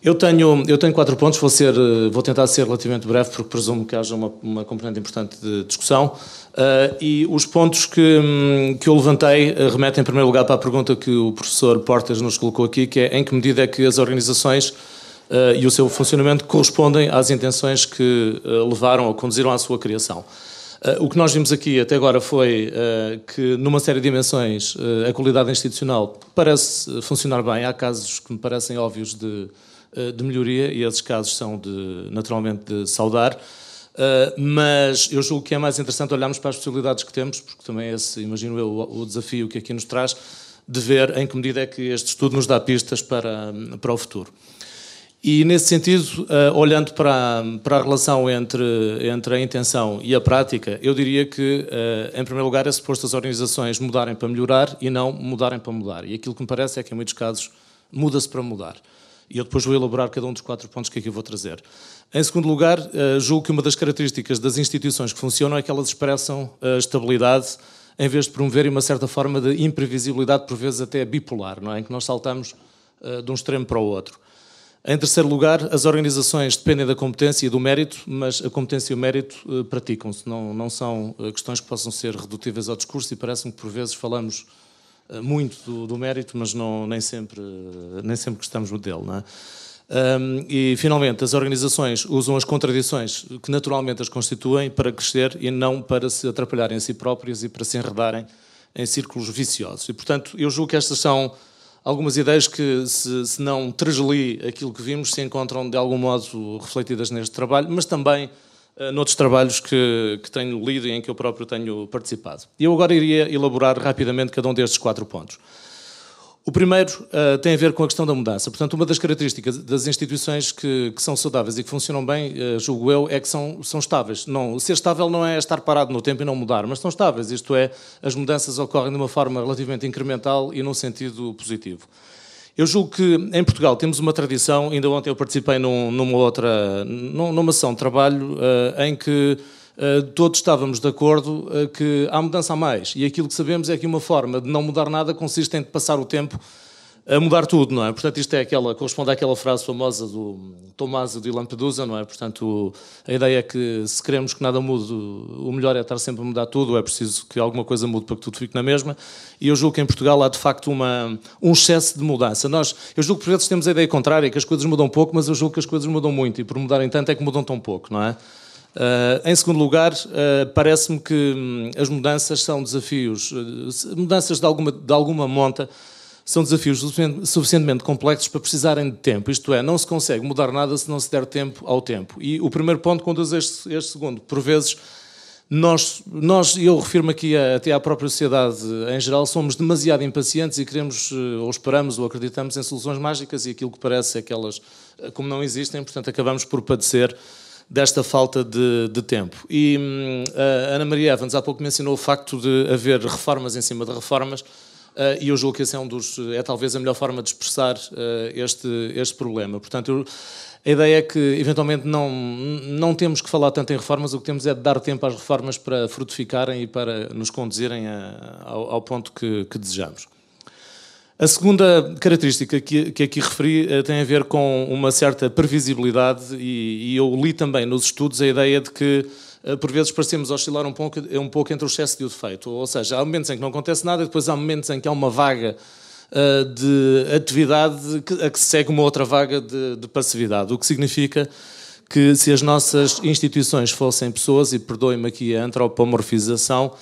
Speaker 5: Eu tenho, eu tenho quatro pontos, vou, ser, vou tentar ser relativamente breve, porque presumo que haja uma, uma componente importante de discussão. Uh, e os pontos que, hum, que eu levantei eh, remetem, em primeiro lugar, para a pergunta que o professor Portas nos colocou aqui, que é em que medida é que as organizações uh, e o seu funcionamento correspondem às intenções que levaram ou conduziram à sua criação. o que nós vimos aqui até agora foi que, numa série de dimensões, a qualidade institucional parece funcionar bem. Há casos que me parecem óbvios de, de melhoria e esses casos são, de, naturalmente, de saudar. Uh, mas eu julgo que é mais interessante olharmos para as possibilidades que temos, porque também esse, imagino eu, o, o desafio que aqui nos traz, de ver em que medida é que este estudo nos dá pistas para, para o futuro. E, nesse sentido, uh, olhando para, para a relação entre, entre a intenção e a prática, eu diria que, uh, em primeiro lugar, é suposto as organizações mudarem para melhorar e não mudarem para mudar. E aquilo que me parece é que, em muitos casos, muda-se para mudar. E eu depois vou elaborar cada um dos quatro pontos que aqui vou trazer. Em segundo lugar, eh, julgo que uma das características das instituições que funcionam é que elas expressam eh, estabilidade em vez de promoverem uma certa forma de imprevisibilidade, por vezes até bipolar, não é? em que nós saltamos eh, de um extremo para o outro. Em terceiro lugar, as organizações dependem da competência e do mérito, mas a competência e o mérito praticam-se, não, não são questões que possam ser redutíveis ao discurso e parece-me que por vezes falamos eh, muito do, do, mérito, mas não, nem, sempre, nem sempre gostamos dele. Não é? Um, e, finalmente, as organizações usam as contradições que naturalmente as constituem para crescer e não para se atrapalharem a si próprias e para se enredarem em círculos viciosos. E, portanto, eu julgo que estas são algumas ideias que, se, se não trasli aquilo que vimos, se encontram de algum modo refletidas neste trabalho, mas também eh, noutros trabalhos que, que tenho lido e em que eu próprio tenho participado. E eu agora iria elaborar rapidamente cada um destes quatro pontos. O primeiro uh, tem a ver com a questão da mudança. Portanto, uma das características das instituições que, que são saudáveis e que funcionam bem, uh, julgo eu, é que são, são estáveis. Não, ser estável não é estar parado no tempo e não mudar, mas são estáveis, isto é, as mudanças ocorrem de uma forma relativamente incremental e num sentido positivo. Eu julgo que em Portugal temos uma tradição, ainda ontem eu participei num, numa outra, numa ação de trabalho uh, em que uh, todos estávamos de acordo uh, que há mudança a mais e aquilo que sabemos é que uma forma de não mudar nada consiste em passar o tempo a mudar tudo, não é? Portanto, isto é aquela, corresponde àquela frase famosa do Tomás de Lampedusa, não é? Portanto, a ideia é que se queremos que nada mude, o melhor é estar sempre a mudar tudo, é preciso que alguma coisa mude para que tudo fique na mesma. E eu julgo que em Portugal há de facto uma, um excesso de mudança. Nós, eu julgo que por vezes temos a ideia contrária, que as coisas mudam pouco, mas eu julgo que as coisas mudam muito e por mudarem tanto é que mudam tão pouco, não é? Uh, em segundo lugar, uh, parece-me que hum, as mudanças são desafios, uh, mudanças de alguma, de alguma monta são desafios suficientemente complexos para precisarem de tempo, isto é, não se consegue mudar nada se não se der tempo ao tempo. E o primeiro ponto conduz este, este segundo. Por vezes, nós, nós e eu refiro aqui a, até à própria sociedade em geral, somos demasiado impacientes e queremos, eh, ou esperamos, ou acreditamos em soluções mágicas e aquilo que parece é que elas, eh, como não existem, portanto, acabamos por padecer desta falta de, de tempo. E hum, a Ana Maria Evans há pouco mencionou o facto de haver reformas em cima de reformas Uh, e eu julgo que esse é, um dos, é talvez a melhor forma de expressar uh, este, este problema. Portanto, eu, a ideia é que, eventualmente, não, não temos que falar tanto em reformas, o que temos é de dar tempo às reformas para frutificarem e para nos conduzirem a, ao, ao, ponto que, que, desejamos. A segunda característica que, que aqui referi eh, tem a ver com uma certa previsibilidade, e, e eu li também nos estudos a ideia de que eh, por vezes parecemos oscilar um pouco, eh, um pouco entre o excesso e o defeito. Ou seja, há momentos em que não acontece nada e depois há momentos em que há uma vaga eh, de atividade a que se segue uma outra vaga de, de passividade, o que significa que se as nossas instituições fossem pessoas, e perdoe me aqui a antropomorfização,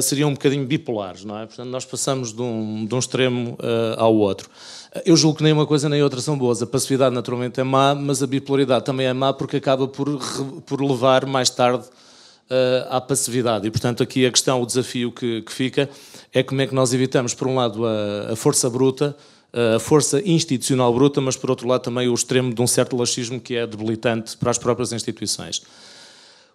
Speaker 5: seriam um bocadinho bipolares, não é? Portanto, nós passamos de um, de um extremo ao outro. Eu julgo que nem uma coisa nem outra são boas. A passividade naturalmente é má, mas a bipolaridade também é má porque acaba por, por levar mais tarde eh, à passividade. E, portanto, aqui a questão, o desafio que, que fica é como é que nós evitamos, por um lado, a, a força bruta, eh, a força institucional bruta, mas, por outro lado, também o extremo de um certo laxismo que é debilitante para as próprias instituições.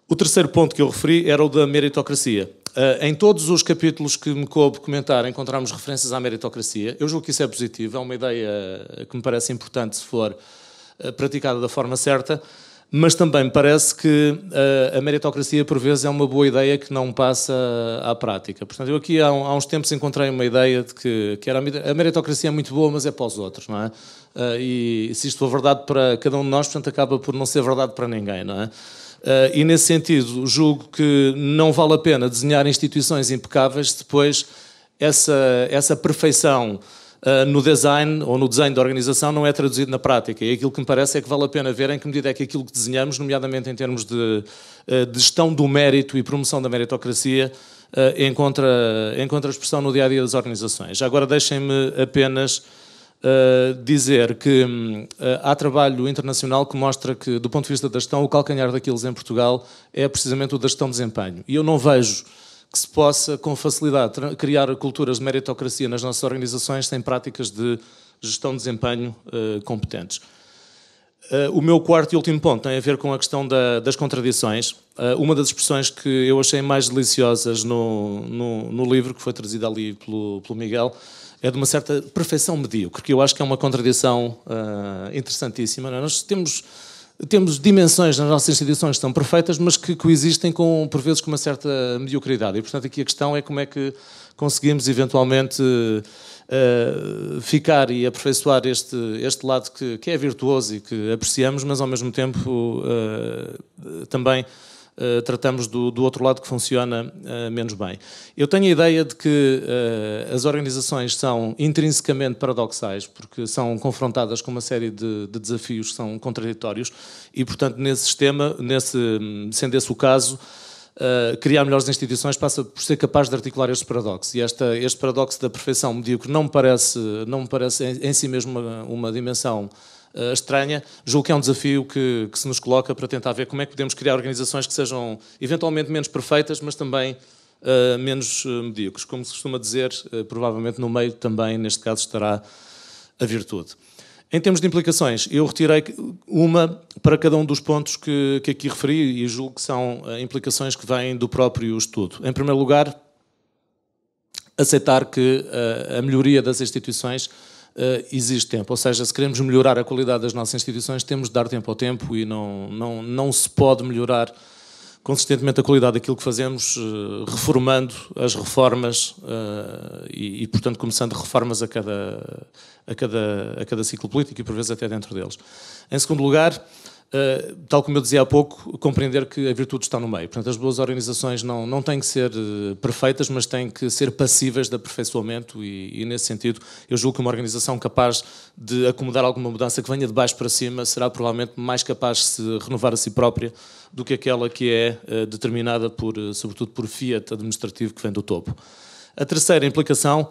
Speaker 5: O terceiro ponto que eu referi era o da meritocracia. Eh, em todos os capítulos que me coube comentar, encontramos referências à meritocracia. Eu julgo que isso é positivo, é uma ideia que me parece importante se for praticada da forma certa mas também parece que eh, a meritocracia, por vezes, é uma boa ideia que não passa à prática. Portanto, eu aqui há, uns tempos encontrei uma ideia de que, que era a meritocracia é muito boa, mas é para os outros, não é? Eh, e se isto for verdade para cada um de nós, portanto, acaba por não ser verdade para ninguém, não é? Eh, e nesse sentido, julgo que não vale a pena desenhar instituições impecáveis se depois essa, essa perfeição ah, no design ou no desenho da organização não é traduzido na prática. E aquilo que me parece é que vale a pena ver em que medida é que aquilo que desenhamos, nomeadamente em termos de, ah, de gestão do mérito e promoção da meritocracia, ah, encontra, encontra expressão no dia a dia das organizações. Agora deixem-me apenas. dizer que hum, há trabalho internacional que mostra que, do ponto de vista da gestão, o calcanhar daqueles em Portugal é precisamente o da gestão de desempenho. E eu não vejo que se possa, com facilidade, criar culturas de meritocracia nas nossas organizações sem práticas de gestão de desempenho eh, competentes. Eh, o meu quarto e último ponto tem a ver com a questão da, das contradições. Eh, uma das expressões que eu achei mais deliciosas no, no, no livro, que foi trazida ali pelo, pelo, Miguel, é de uma certa perfeição medíocre, que eu acho que é uma contradição interessantíssima. É? Nós temos temos dimensões nas nossas instituições que são perfeitas, mas que coexistem com, por vezes, com uma certa mediocridade. E, portanto, aqui a questão é como é que conseguimos eventualmente uh, ficar e aperfeiçoar este, este lado que, que, é virtuoso e que apreciamos, mas ao mesmo tempo uh, também eh, tratamos do, do, outro lado que funciona uh, menos bem. Eu tenho a ideia de que uh, as organizações são intrinsecamente paradoxais, porque são confrontadas com uma série de, de desafios que são contraditórios, e, portanto, nesse sistema, nesse, sendo esse o caso, Uh, criar melhores instituições passa por ser capaz de articular este paradoxos. E esta, este paradoxo da perfeição medíocre não me parece, não me parece em, em si mesmo uma, uma dimensão uh, estranha, julgo que é um desafio que, que, se nos coloca para tentar ver como é que podemos criar organizações que sejam eventualmente menos perfeitas, mas também uh, menos eh, medíocres. Como se costuma dizer, provavelmente no meio também, neste caso, estará a virtude. Em termos de implicações, eu retirei uma para cada um dos pontos que, que aqui referi e julgo que são implicações que vêm do próprio estudo. Em primeiro lugar, aceitar que a melhoria das instituições uh, exige tempo. Ou seja, se queremos melhorar a qualidade das nossas instituições, temos de dar tempo ao tempo e não, não, não se pode melhorar consistentemente a qualidade daquilo que fazemos, uh, reformando as reformas uh, e, e, portanto, começando reformas a cada, a, cada, a cada ciclo político e, por vezes, até dentro deles. Em segundo lugar, eh, tal como eu dizia há pouco, compreender que a virtude está no meio. Portanto, as boas organizações não, não têm que ser eh, perfeitas, mas têm que ser passíveis de aperfeiçoamento, e, e, nesse sentido, eu julgo que uma organização capaz de acomodar alguma mudança que venha de baixo para cima será provavelmente mais capaz de se renovar a si própria do que aquela que é eh, determinada, por, sobretudo, por fiat administrativo que vem do topo. A terceira implicação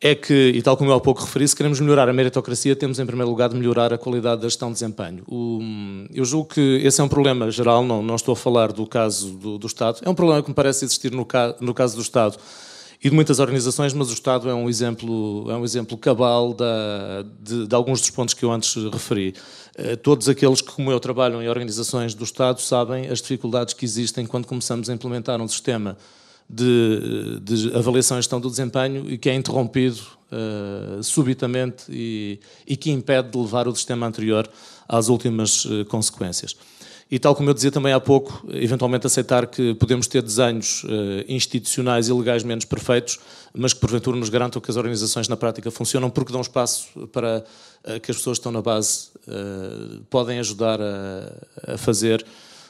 Speaker 5: é que, e tal como eu há pouco referi, se queremos melhorar a meritocracia, temos em primeiro lugar de melhorar a qualidade da gestão de desempenho. O, eu julgo que esse é um problema geral, não, não estou a falar do caso do, do, Estado, é um problema que me parece existir no, ca, no caso do Estado e de muitas organizações, mas o Estado é um exemplo, é um exemplo cabal da, de, de, alguns dos pontos que eu antes referi. Eh, todos aqueles que, como eu, trabalham em organizações do Estado sabem as dificuldades que existem quando começamos a implementar um sistema de, de avaliação e gestão do desempenho e que é interrompido uh, subitamente e, e, que impede de levar o sistema anterior às últimas uh, consequências. E tal como eu dizia também há pouco, eventualmente aceitar que podemos ter desenhos uh, institucionais e legais menos perfeitos, mas que porventura nos garantam que as organizações na prática funcionam porque dão espaço para que as pessoas que estão na base podem ajudar a, a fazer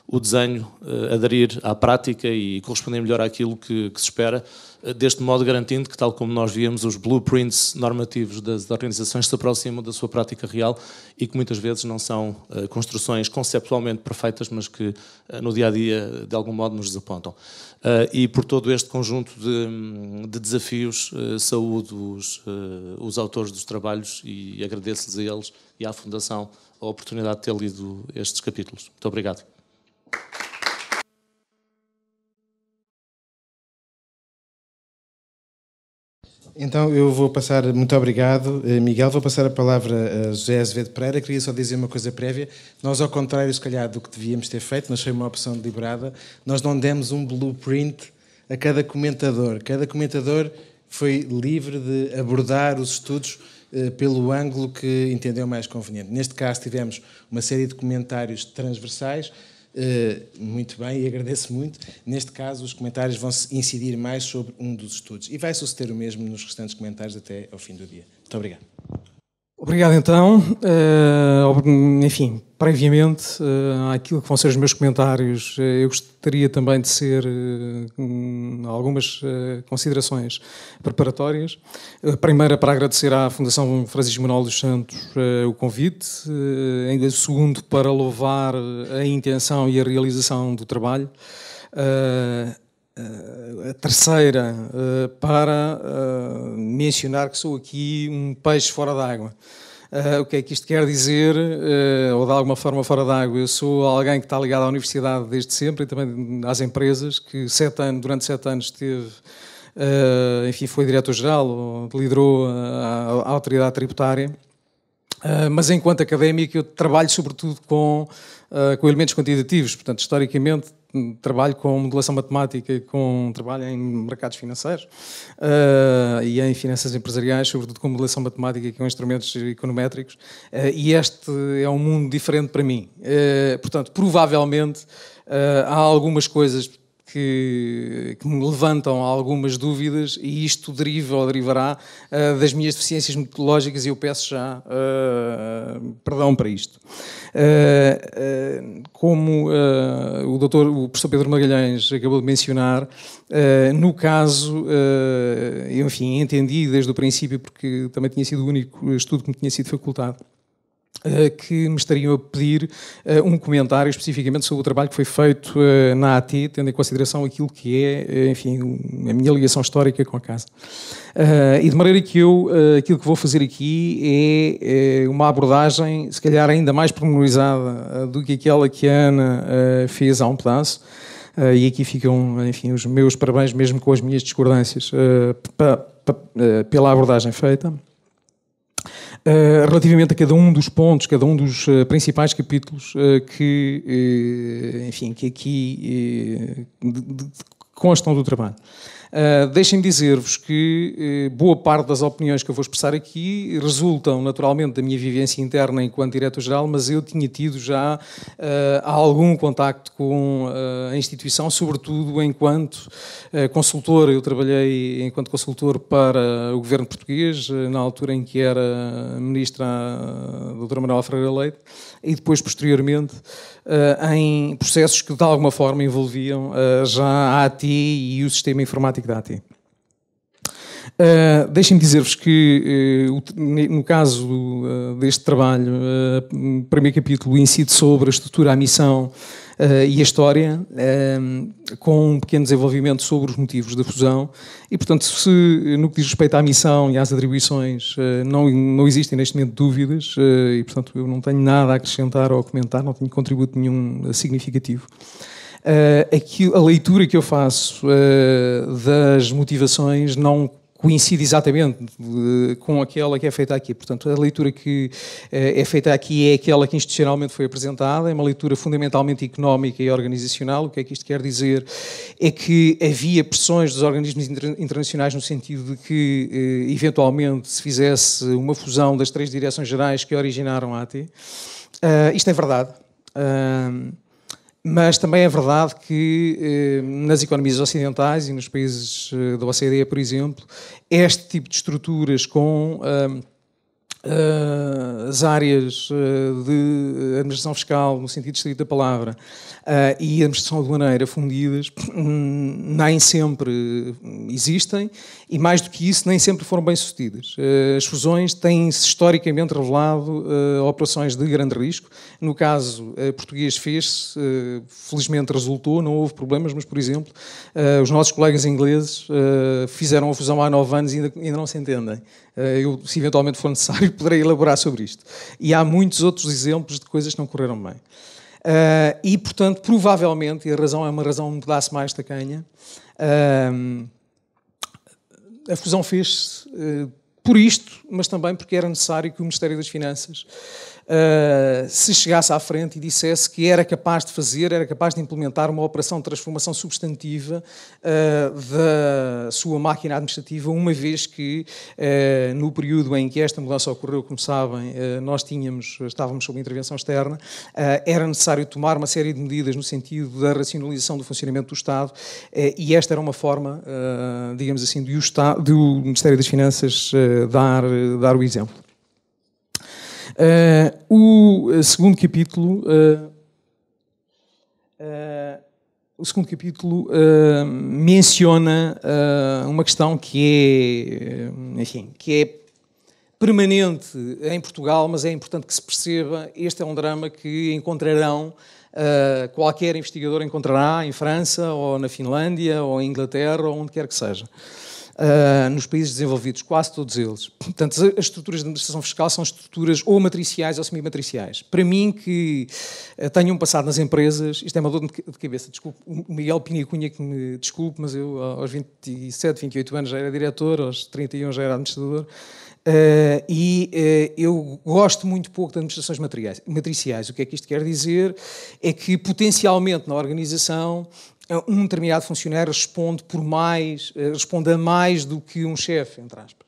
Speaker 5: o desenho eh, aderir à prática e corresponder melhor àquilo que, que se espera, eh, deste modo garantindo que, tal como nós víamos, os blueprints normativos das organizações se aproximam da sua prática real e que muitas vezes não são uh, construções conceptualmente perfeitas, mas que uh, no dia a dia, de algum modo, nos desapontam. Uh, e por todo este conjunto de, hum, de desafios, saúdo os, os autores dos trabalhos e agradeço-lhes a eles e à Fundação a oportunidade de ter lido estes capítulos. Muito obrigado.
Speaker 2: Então eu vou passar, muito obrigado, eh, Miguel. Vou passar a palavra a José Azevedo Pereira. Queria só dizer uma coisa prévia. Nós, ao contrário, se calhar, do que devíamos ter feito, mas foi uma opção deliberada, nós não demos um blueprint a cada comentador. Cada comentador foi livre de abordar os estudos eh, pelo ângulo que entendeu mais conveniente. Neste caso, tivemos uma série de comentários transversais eh, muito bem, e agradeço muito. Neste caso, os comentários vão incidir mais sobre um dos estudos. E vai suceder o mesmo nos restantes comentários até ao fim do dia. Muito obrigado.
Speaker 6: Obrigado, então. Uh, enfim, Previamente aquilo eh, àquilo que vão ser os meus comentários, eh, eu gostaria também de ser eh, algumas considerações preparatórias. A primeira, para agradecer à Fundação Francisco Manuel dos Santos o convite. Uh, segundo, para louvar a intenção e a realização do trabalho. a terceira, para mencionar que sou aqui um peixe fora d'água. Eh, o que é que isto quer dizer? Uh, ou de alguma forma fora d'água? Eu sou alguém que está ligado à universidade desde sempre e também às empresas, que sete anos, durante sete anos esteve. Uh, eh, enfim, foi diretor-geral, liderou a, a, autoridade tributária. Uh, mas enquanto académico, eu trabalho sobretudo com, uh, com elementos quantitativos. Portanto, historicamente, trabalho com modelação matemática, com trabalho em mercados financeiros uh, e em finanças empresariais, sobretudo com modelação matemática e com instrumentos econométricos. Uh, e este é um mundo diferente para mim. Uh, portanto, provavelmente há algumas coisas que, que, me levantam algumas dúvidas e isto deriva ou derivará uh, das minhas deficiências metodológicas e eu peço já uh, perdão para isto. Uh, como o, doutor, o professor Pedro Magalhães acabou de mencionar, no caso, eu, enfim, entendi desde o princípio, porque também tinha sido o único estudo que me tinha sido facultado, eh, que me estariam a pedir eh, um comentário especificamente sobre o trabalho que foi feito eh, na AT, tendo em consideração aquilo que é, enfim, a minha ligação histórica com a casa. E de maneira que eu, aquilo que vou fazer aqui é uma abordagem, se calhar ainda mais pormenorizada do que aquela que a Ana fez há um pedaço, e aqui ficam, enfim, os meus parabéns mesmo com as minhas discordâncias pela abordagem feita. Eh, relativamente a cada um dos pontos, cada um dos uh, principais capítulos uh, que, enfim, que aqui de, de, constam do trabalho. Ah, deixem-me dizer-vos que eh, boa parte das opiniões que eu vou expressar aqui resultam naturalmente da minha vivência interna enquanto diretor-geral, mas eu tinha tido já uh, algum contacto com ah, a instituição, sobretudo enquanto consultor. Eu trabalhei enquanto consultor para o governo português, na altura em que era ministra do Dr Manuela Ferreira Leite, e depois, posteriormente, em processos que de alguma forma envolviam já a AT e o sistema informático informática Uh, eh, Deixem-me dizer-vos que, uh, no caso uh, deste trabalho, o primeiro capítulo incide sobre a estrutura, a missão e a história, com um pequeno desenvolvimento sobre os motivos da fusão. E, portanto, se no que diz respeito à missão e às atribuições não, não existem neste momento dúvidas, e, portanto, eu não tenho nada a acrescentar ou a comentar, não tenho contributo nenhum significativo. Uh, aqui, a leitura que eu faço uh, das motivações não coincide exatamente eh, com aquela que é feita aqui. Portanto, a leitura que é feita aqui é aquela que institucionalmente foi apresentada, é uma leitura fundamentalmente económica e organizacional. O que é que isto quer dizer? É que havia pressões dos organismos internacionais no sentido de que, eventualmente, se fizesse uma fusão das três direções gerais que originaram a AT. Uh, isto é verdade. Uh, mas também é verdade que eh, nas economias ocidentais e nos países eh, da OCDE, por exemplo, este tipo de estruturas com eh, eh, as áreas eh, de administração fiscal, no sentido estrito da palavra, eh, e administração aduaneira fundidas, hum, nem sempre existem e, mais do que isso, nem sempre foram bem-sucedidas. as fusões têm-se historicamente revelado operações de grande risco. No caso português, fez-se, felizmente resultou, não houve problemas, mas, por exemplo, os nossos colegas ingleses fizeram a fusão há nove anos e ainda, não se entendem. Eh, eu, se eventualmente for necessário, poderei elaborar sobre isto. E há muitos outros exemplos de coisas que não correram bem. Uh, e, portanto, provavelmente, e a razão é uma razão um pedaço mais tacanha, uh, eh, a fusão fez-se uh, por isto, mas também porque era necessário que o Ministério das Finanças eh, se chegasse à frente e dissesse que era capaz de fazer, era capaz de implementar uma operação de transformação substantiva uh, da sua máquina administrativa, uma vez que uh, no período em que esta mudança ocorreu, como sabem, nós tínhamos, estávamos sob intervenção externa, era necessário tomar uma série de medidas no sentido da racionalização do funcionamento do Estado e esta era uma forma, digamos assim, de o, Estado, Ministério das Finanças dar, dar o exemplo. Uh, o segundo capítulo. Uh, uh, o segundo capítulo menciona uma questão que é, enfim, que é permanente em Portugal, mas é importante que se perceba. Este é um drama que encontrarão Uh, qualquer investigador encontrará em França ou na Finlândia ou em Inglaterra ou onde quer que seja uh, nos países desenvolvidos, quase todos eles. Portanto, as estruturas de administração fiscal são estruturas ou matriciais ou semimatriciais. Para mim, que ah, tenho um passado nas empresas, isto é uma dor de cabeça, desculpe, o Miguel Pinha Cunha que me desculpe, mas eu ah, aos 27, 28 anos já era diretor, aos 31 já era administrador, Uh, e uh, eu gosto muito pouco de administrações matriciais. O que é que isto quer dizer? É que potencialmente na organização um determinado funcionário responde por mais, eh, responde a mais do que um chefe, entre aspas.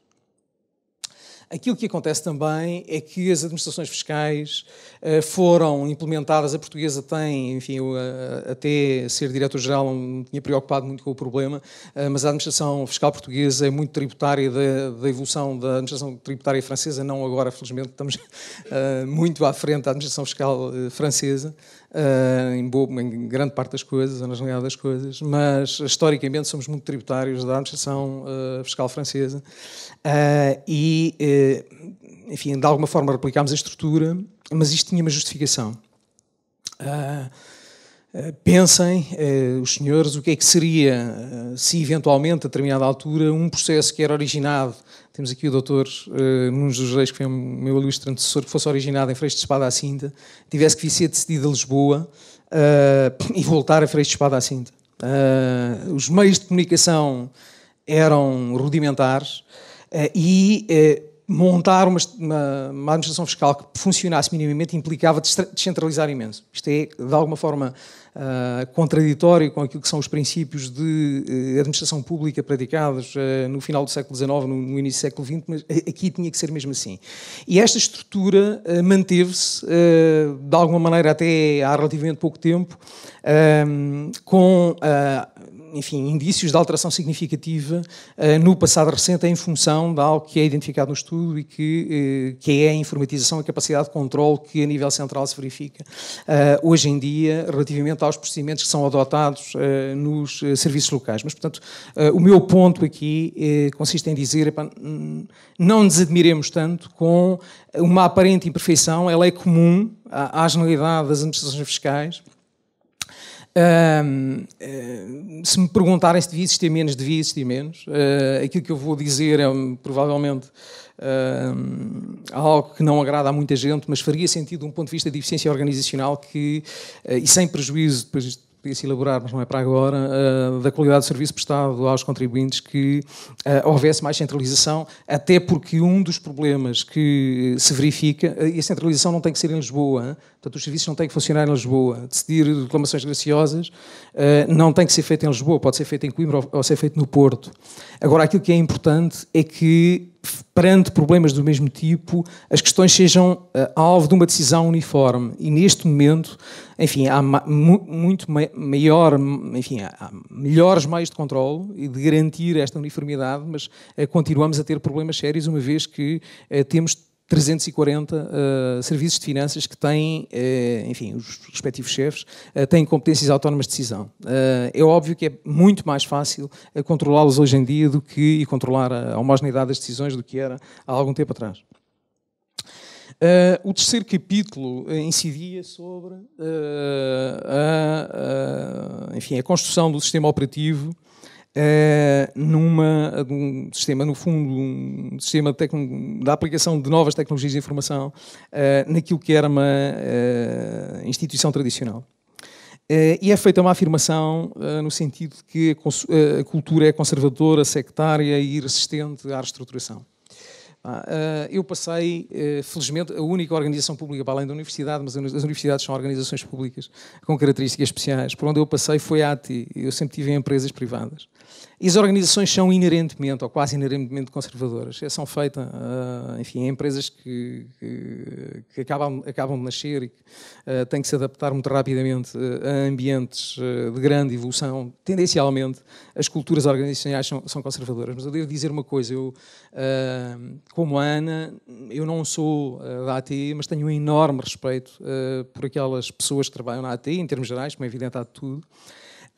Speaker 6: Aquilo que acontece também é que as administrações fiscais eh, foram implementadas, a portuguesa tem, enfim, eu, eh, até ser diretor-geral não tinha preocupado muito com o problema, mas a administração fiscal portuguesa é muito tributária da, da evolução da administração tributária francesa, não agora, felizmente, estamos muito à frente da administração fiscal francesa, uh, em, em, grande parte das coisas, ou na generalidade das coisas, mas historicamente somos muito tributários da administração uh, ah, fiscal francesa ah, e, enfim, de alguma forma replicámos a estrutura, mas isto tinha uma justificação. Uh, pensem, os senhores, o que é que seria se eventualmente, a determinada altura, um processo que era originado temos aqui o doutor uh, eh, Nunes dos Reis, que foi o meu ilustre antecessor, que fosse originado em Freixo de Espada à Cinta, tivesse que vir ser decidido a Lisboa uh, e voltar a Freixo de Espada à Cinta. Uh, os meios de comunicação eram rudimentares uh, e montar uma, uma, uma, administração fiscal que funcionasse minimamente implicava descentralizar imenso. Isto é, de alguma forma, ah, contraditório com aquilo que são os princípios de eh, administração pública praticados eh, no final do século XIX, no, início do século XX, mas aqui tinha que ser mesmo assim. E esta estrutura eh, manteve-se, de alguma maneira, até há relativamente pouco tempo, com a enfim, indícios de alteração significativa eh, no passado recente em função de algo que é identificado no estudo e que, eh, que é a informatização e a capacidade de controle que a nível central se verifica eh, hoje em dia relativamente aos procedimentos que são adotados nos serviços locais. Mas, portanto, o meu ponto aqui consiste em dizer, não nos admiremos tanto com uma aparente imperfeição, ela é comum à, à generalidade das administrações fiscais, eh, se me perguntarem se devia existir menos, devia existir menos. Uh, aquilo que eu vou dizer é hum, provavelmente uh, algo que não agrada a muita gente, mas faria sentido de um ponto de vista de eficiência organizacional que, eh, e sem prejuízo depois podia-se elaborar, mas não é para agora, uh, da qualidade de serviço prestado aos contribuintes que uh, houvesse mais centralização, até porque um dos problemas que se verifica, eh, e a centralização não tem que ser em Lisboa, hein? portanto os serviços não têm que funcionar em Lisboa, decidir reclamações graciosas não tem que ser feito em Lisboa, pode ser feito em Coimbra ou, ou ser feito no Porto. Agora, aquilo que é importante é que perante problemas do mesmo tipo, as questões sejam eh, alvo de uma decisão uniforme. E neste momento, enfim, há muito maior, enfim, há melhores meios de controle e de garantir esta uniformidade, mas eh, continuamos a ter problemas sérios, uma vez que eh, temos 340 uh, eh, serviços de finanças que têm, uh, enfim, os respectivos chefes, uh, têm competências autónomas de decisão. é óbvio que é muito mais fácil controlá-los hoje em dia do que e controlar a homogeneidade das decisões do que era há algum tempo atrás. Uh, o terceiro capítulo uh, incidia sobre uh, a, a, enfim, a construção do sistema operativo eh, numa, um sistema, no fundo, um sistema de da aplicação de novas tecnologias de informação uh, naquilo que era uma uh, instituição tradicional. e é feita uma afirmação no sentido de que a, a cultura é conservadora, sectária e resistente à reestruturação. Ah, ah, eu passei, eh, felizmente, a única organização pública para além da universidade, mas as universidades são organizações públicas com características especiais. Por onde eu passei foi a ATI. Eu sempre tive em empresas privadas. E as organizações são inerentemente, ou quase inerentemente, conservadoras. São feitas, ah, enfim, em empresas que, que, que, acabam, acabam de nascer e que ah, têm que se adaptar muito rapidamente ah, a ambientes de grande evolução. Tendencialmente, as culturas organizacionais são, são conservadoras. Mas eu devo dizer uma coisa, eu, como a Ana, eu não sou da ATI, mas tenho um enorme respeito por aquelas pessoas que trabalham na ATI, em termos gerais, como é evidente há de tudo.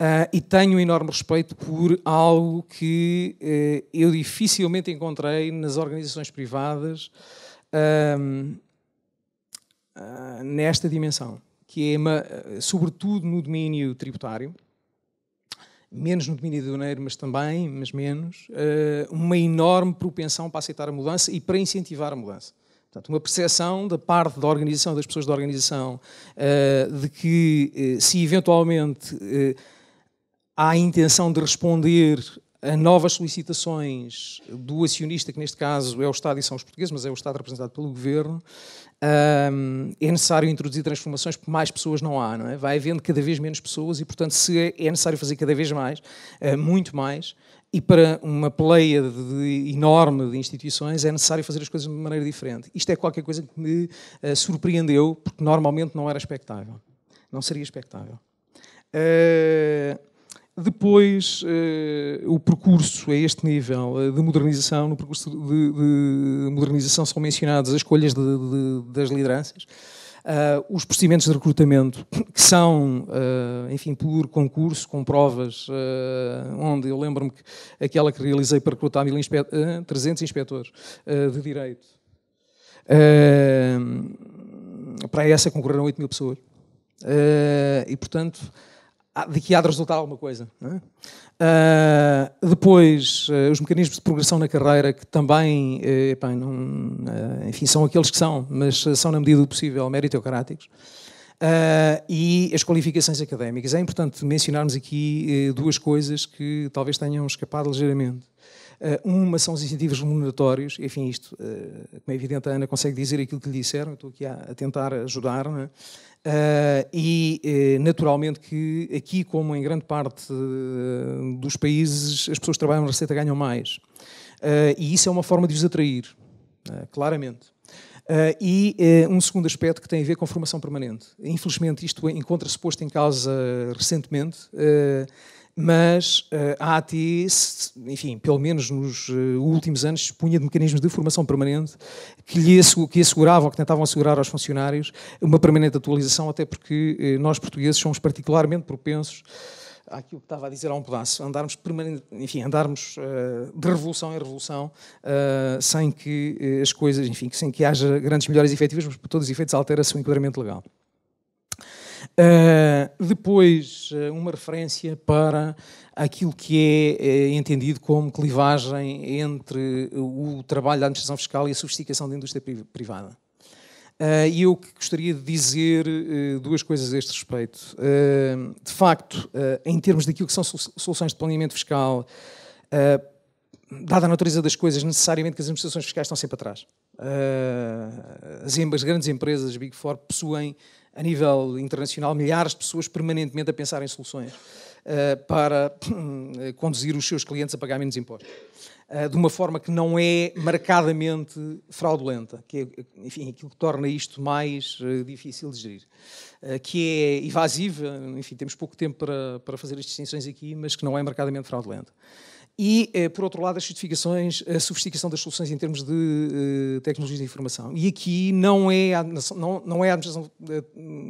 Speaker 6: Uh, e tenho um enorme respeito por algo que uh, eu dificilmente encontrei nas organizações privadas uh, nesta dimensão, que é, uma, sobretudo, no domínio tributário, menos no domínio dinheiro, mas também, mas menos, ah, uma enorme propensão para aceitar a mudança e para incentivar a mudança. Portanto, uma percepção da parte da organização, das pessoas da organização, de que eh, se eventualmente eh, há a intenção de responder a novas solicitações do acionista, que neste caso é o Estado e são os portugueses, mas é o Estado representado pelo Governo, um, é necessário introduzir transformações porque mais pessoas não há, não é? Vai havendo cada vez menos pessoas e, portanto, se é, é necessário fazer cada vez mais, uh, muito mais, e para uma pleia de, de, enorme de instituições é necessário fazer as coisas de maneira diferente. Isto é qualquer coisa que me uh, surpreendeu, porque normalmente não era expectável. Não seria expectável. Uh, depois, eh, o percurso a este nível eh, de modernização, no percurso de, de, modernização são mencionadas as escolhas de, de, das lideranças, uh, os procedimentos de recrutamento, que são, enfim, por concurso, com provas, onde eu lembro-me que aquela que realizei para recrutar mil inspe 300 inspectores de direito, para essa concorreram 8 mil pessoas. e, portanto, ah, de que há de resultar alguma coisa. É? Uh, depois, uh, os mecanismos de progressão na carreira, que também, uh, não, eh, enfim, são aqueles que são, mas são, na medida do possível, meritocráticos. Ah, e as qualificações académicas. É importante mencionarmos aqui duas coisas que talvez tenham escapado ligeiramente. uma são os incentivos remuneratórios, enfim, isto, como é evidente, a Ana consegue dizer aquilo que lhe disseram, estou aqui a, a tentar ajudar, não é? Eh, e, eh, naturalmente, que aqui, como em grande parte eh, dos países, as pessoas que trabalham na receita ganham mais. e isso é uma forma de os atrair, claramente. Uh, e uh, um segundo aspecto que tem a ver com formação permanente. Infelizmente, isto encontra-se posto em causa recentemente. Uh, mas uh, a AT, enfim, pelo menos nos uh, últimos anos, dispunha de mecanismos de formação permanente que lhe que asseguravam, ou que tentavam assegurar aos funcionários uma permanente atualização, até porque uh, nós portugueses somos particularmente propensos àquilo que estava a dizer há um pedaço, andarmos, permanente, enfim, andarmos de revolução em revolução sem que as coisas, enfim, sem que haja grandes melhores efetivas, mas por todos os efeitos altera-se o enquadramento legal. Uh, depois, eh, uma referência para aquilo que é, eh, entendido como clivagem entre o trabalho da administração fiscal e a sofisticação da indústria privada. E eu gostaria de dizer duas coisas a este respeito. De facto, em termos daquilo que são soluções de planeamento fiscal, dada a natureza das coisas, necessariamente que as administrações fiscais estão sempre atrás. As grandes empresas, as Big Four, possuem a nível internacional, milhares de pessoas permanentemente a pensar em soluções uh, para uh, conduzir os seus clientes a pagar menos impostos. Uh, de uma forma que não é marcadamente fraudulenta, que é enfim, aquilo que torna isto mais difícil de gerir. que é evasiva, enfim, temos pouco tempo para, para fazer as distinções aqui, mas que não é marcadamente fraudulenta e, eh, por outro lado, as certificações, a sofisticação das soluções em termos de eh, tecnologias de informação. E aqui não é a, não, não é a administração eh,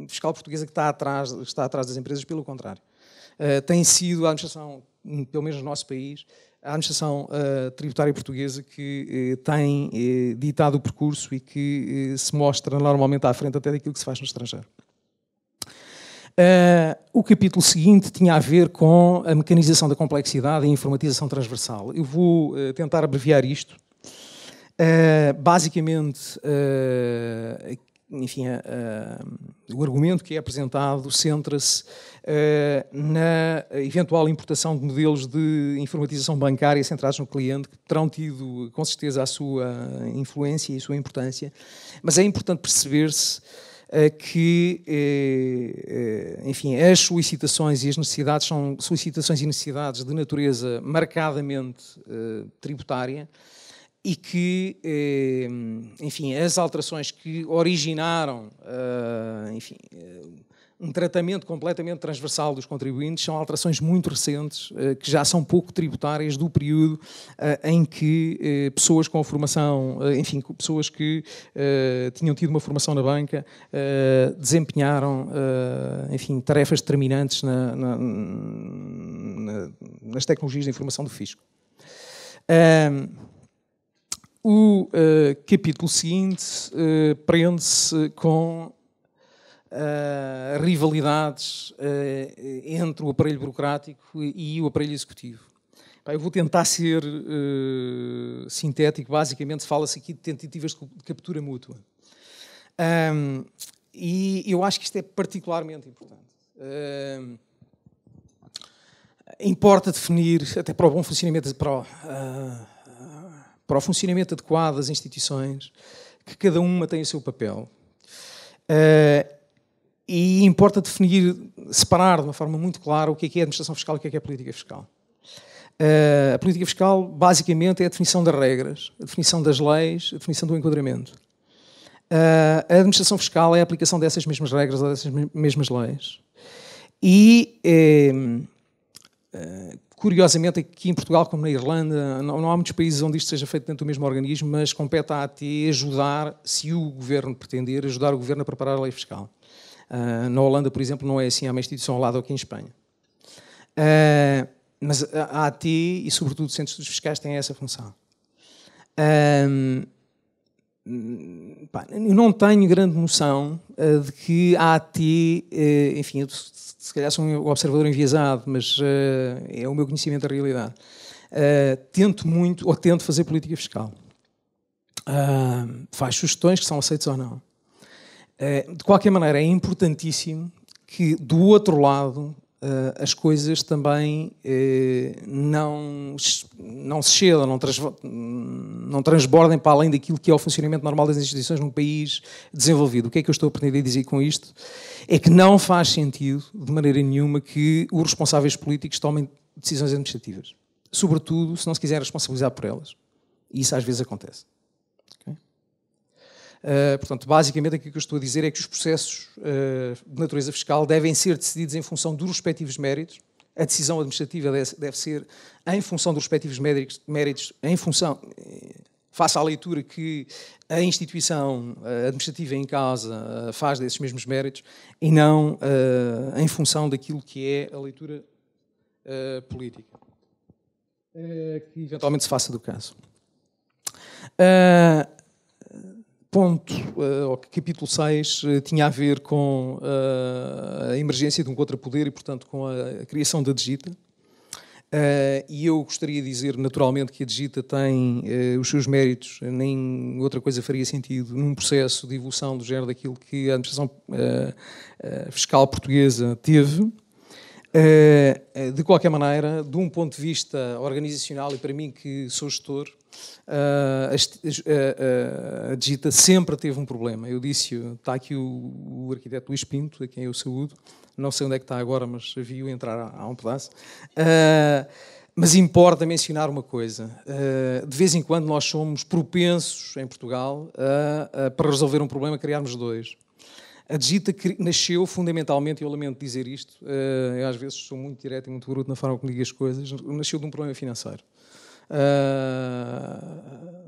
Speaker 6: fiscal portuguesa que está atrás, está atrás das empresas, pelo contrário. tem sido a administração, pelo menos no nosso país, a administração tributária portuguesa que tem ditado o percurso e que se mostra normalmente à frente até daquilo que se faz no estrangeiro. Uh, o capítulo seguinte tinha a ver com a mecanização da complexidade e a informatização transversal. Eu vou uh, tentar abreviar isto. Uh, basicamente, enfim, o argumento que é apresentado centra-se na eventual importação de modelos de informatização bancária centrados no cliente, que terão tido, com certeza, a sua influência e a sua importância. Mas é importante perceber-se que, eh, eh, enfim, as solicitações e as necessidades são solicitações e necessidades de natureza marcadamente eh, tributária e que, enfim, as alterações que originaram, enfim um tratamento completamente transversal dos contribuintes, são alterações muito recentes, eh, que já são pouco tributárias do período eh, em que eh, pessoas com formação, enfim, pessoas que tinham tido uma formação na banca, desempenharam, enfim, tarefas determinantes na, na, nas tecnologias de informação do fisco. o capítulo seguinte prende-se com eh, rivalidades uh, entre o aparelho burocrático e o aparelho executivo. eu vou tentar ser uh, sintético. Basicamente, fala-se aqui de tentativas de captura mútua. Um, e eu acho que isto é particularmente importante. Um, importa definir, até para o bom funcionamento, para o, uh, para o funcionamento adequado das instituições, que cada uma tem o seu papel. Uh, e importa definir, separar de uma forma muito clara o que é, que é administração fiscal e o que é, que é política fiscal. Eh, a política fiscal, basicamente, é a definição das regras, a definição das leis, a definição do enquadramento. Eh, a administração fiscal é a aplicação dessas mesmas regras dessas mesmas leis. E, eh, curiosamente, aqui em Portugal, como na Irlanda, não, não, há muitos países onde isto seja feito dentro do mesmo organismo, mas compete à AT ajudar, se o governo pretender, ajudar o governo a preparar a lei fiscal. Ah, na Holanda, por exemplo, não é assim, há uma instituição ao lado aqui em Espanha. Uh, mas a AT e, sobretudo, os centros fiscais têm essa função. Ah, hum, pá, eu não tenho grande noção uh, de que a AT, uh, enfim, eu, se calhar sou um observador enviesado, mas uh, é o meu conhecimento da realidade. tento muito, ou tento fazer política fiscal. faz sugestões que são aceitas ou não. Eh, de qualquer maneira, é importantíssimo que do outro lado eh, as coisas também eh, não, não se cedam, não, transbordem para além daquilo que é o funcionamento normal das instituições num país desenvolvido. O que é que eu estou a aprender a dizer com isto? É que não faz sentido, de maneira nenhuma, que os responsáveis políticos tomem decisões administrativas, sobretudo se não se quiser responsabilizar por elas. E isso às vezes acontece. Eh, portanto, basicamente aquilo que eu estou a dizer é que os processos uh, de natureza fiscal devem ser decididos em função dos respectivos méritos. A decisão administrativa deve, ser em função dos respectivos méritos, méritos em função, eh, face à leitura que a instituição administrativa em causa faz desses mesmos méritos e não uh, em função daquilo que é a leitura uh, política, uh, que eventualmente se faça do caso ponto, eh, capítulo 6, eh, tinha a ver com eh, a emergência de um contrapoder e, portanto, com a criação da Digita. Uh, e eu gostaria de dizer, naturalmente, que a Digita tem uh, os seus méritos, nem outra coisa faria sentido, num processo de evolução do género daquilo que a administração uh, fiscal portuguesa teve. de qualquer maneira, de um ponto de vista organizacional, e para mim que sou gestor, ah, eh, eh, a, Digita sempre teve um problema. Eu disse, está aqui o, o arquiteto Luís Pinto, a quem eu saúdo, não sei onde é que está agora, mas vi-o entrar há um pedaço. Ah, mas importa mencionar uma coisa: ah, de vez em quando nós somos propensos em Portugal a, para resolver um problema criarmos dois. A Digita nasceu fundamentalmente, eu lamento dizer isto, eu às vezes sou muito direto e muito bruto na forma como digo as coisas, nasceu de um problema financeiro. Uh,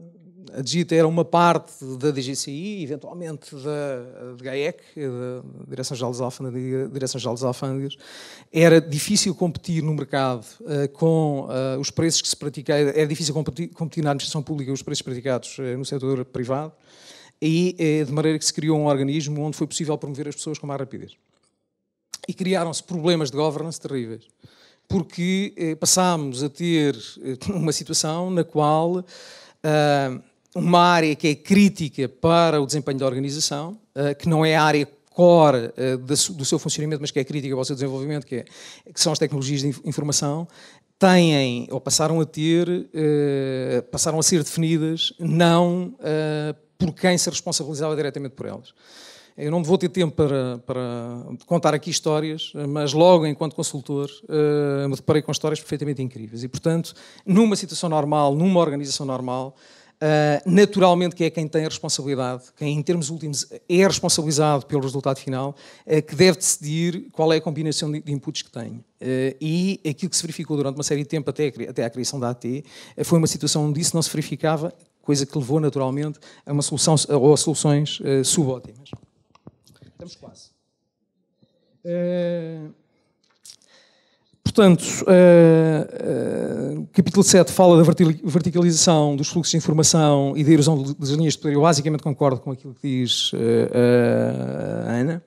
Speaker 6: a Digita era uma parte da DGCI, eventualmente da, GAEC, da Direção-Geral das Alfândegas, Direção Era difícil competir no mercado uh, com uh, os preços que se praticavam, era difícil competir, competir, na administração pública os preços praticados no setor privado, e eh, de maneira que se criou um organismo onde foi possível promover as pessoas com mais rapidez. E criaram-se problemas de governance terríveis porque eh, passámos a ter eh, uma situação na qual eh, uma área que é crítica para o desempenho da organização, que não é a área core do seu funcionamento, mas que é crítica para o seu desenvolvimento, que, é, são as tecnologias de informação, têm ou passaram a ter, passaram a ser definidas não por quem se responsabilizava diretamente por elas. Eu não vou ter tempo para, para contar aqui histórias, mas logo enquanto consultor eh, me deparei com histórias perfeitamente incríveis. E, portanto, numa situação normal, numa organização normal, eh, naturalmente que é quem tem a responsabilidade, quem em termos últimos é responsabilizado pelo resultado final, eh, que deve decidir qual é a combinação de inputs que tem. E aquilo que se verificou durante uma série de tempo até a criação da AT foi uma situação onde isso não se verificava, coisa que levou naturalmente a uma solução ou a soluções subótimas. Estamos quase. Uh, portanto, uh, uh, capítulo 7 fala da verticalização dos fluxos de informação e da erosão das linhas de poder. Eu basicamente concordo com aquilo que diz a Ana.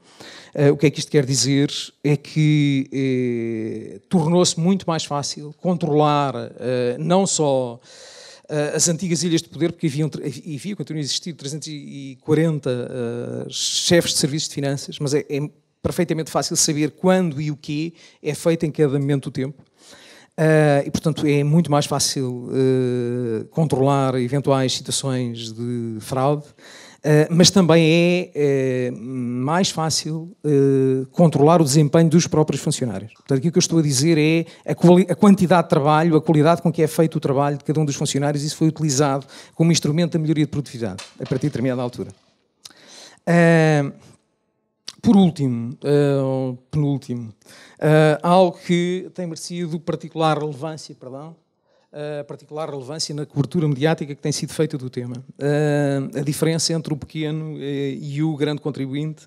Speaker 6: o que é que isto quer dizer? É que tornou-se muito mais fácil controlar não só eh, as antigas ilhas de poder, porque haviam, havia, continuam a existir, 340 eh, chefes de serviços de finanças, mas é, é perfeitamente fácil saber quando e o que é feito em cada momento do tempo. Uh, e, portanto, é muito mais fácil uh, controlar eventuais situações de fraude eh, mas também é, eh, mais fácil uh, controlar o desempenho dos próprios funcionários. Portanto, o que eu estou a dizer é a, a, quantidade de trabalho, a qualidade com que é feito o trabalho de cada um dos funcionários, isso foi utilizado como instrumento da melhoria de produtividade, a partir de determinada altura. Uh, por último, penúltimo, algo que tem merecido particular relevância, perdão, a particular relevância na cobertura mediática que tem sido feita do tema. Ah, a diferença entre o pequeno eh, e o grande contribuinte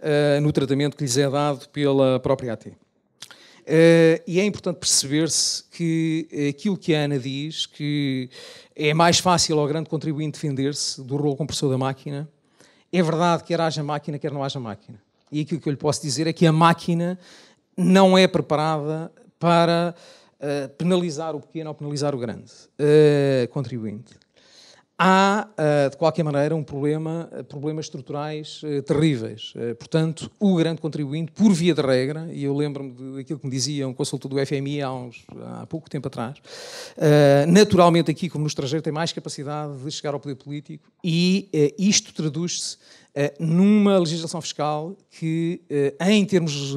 Speaker 6: ah, no tratamento que lhes é dado pela própria AT. Ah, e é importante perceber-se que aquilo que a Ana diz, que é mais fácil ao grande contribuinte defender-se do rolo compressor da máquina, é verdade, quer haja máquina, quer não haja máquina. E aquilo que eu lhe posso dizer é que a máquina não é preparada para eh, penalizar o pequeno ou penalizar o grande uh, contribuinte. Há, uh, de qualquer maneira, um problema, problemas estruturais terríveis. portanto, o grande contribuinte, por via de regra, e eu lembro-me daquilo que me dizia um consultor do FMI há, uns, há pouco tempo atrás, naturalmente aqui, como no estrangeiro, tem mais capacidade de chegar ao poder político e isto traduz-se numa legislação fiscal que, em termos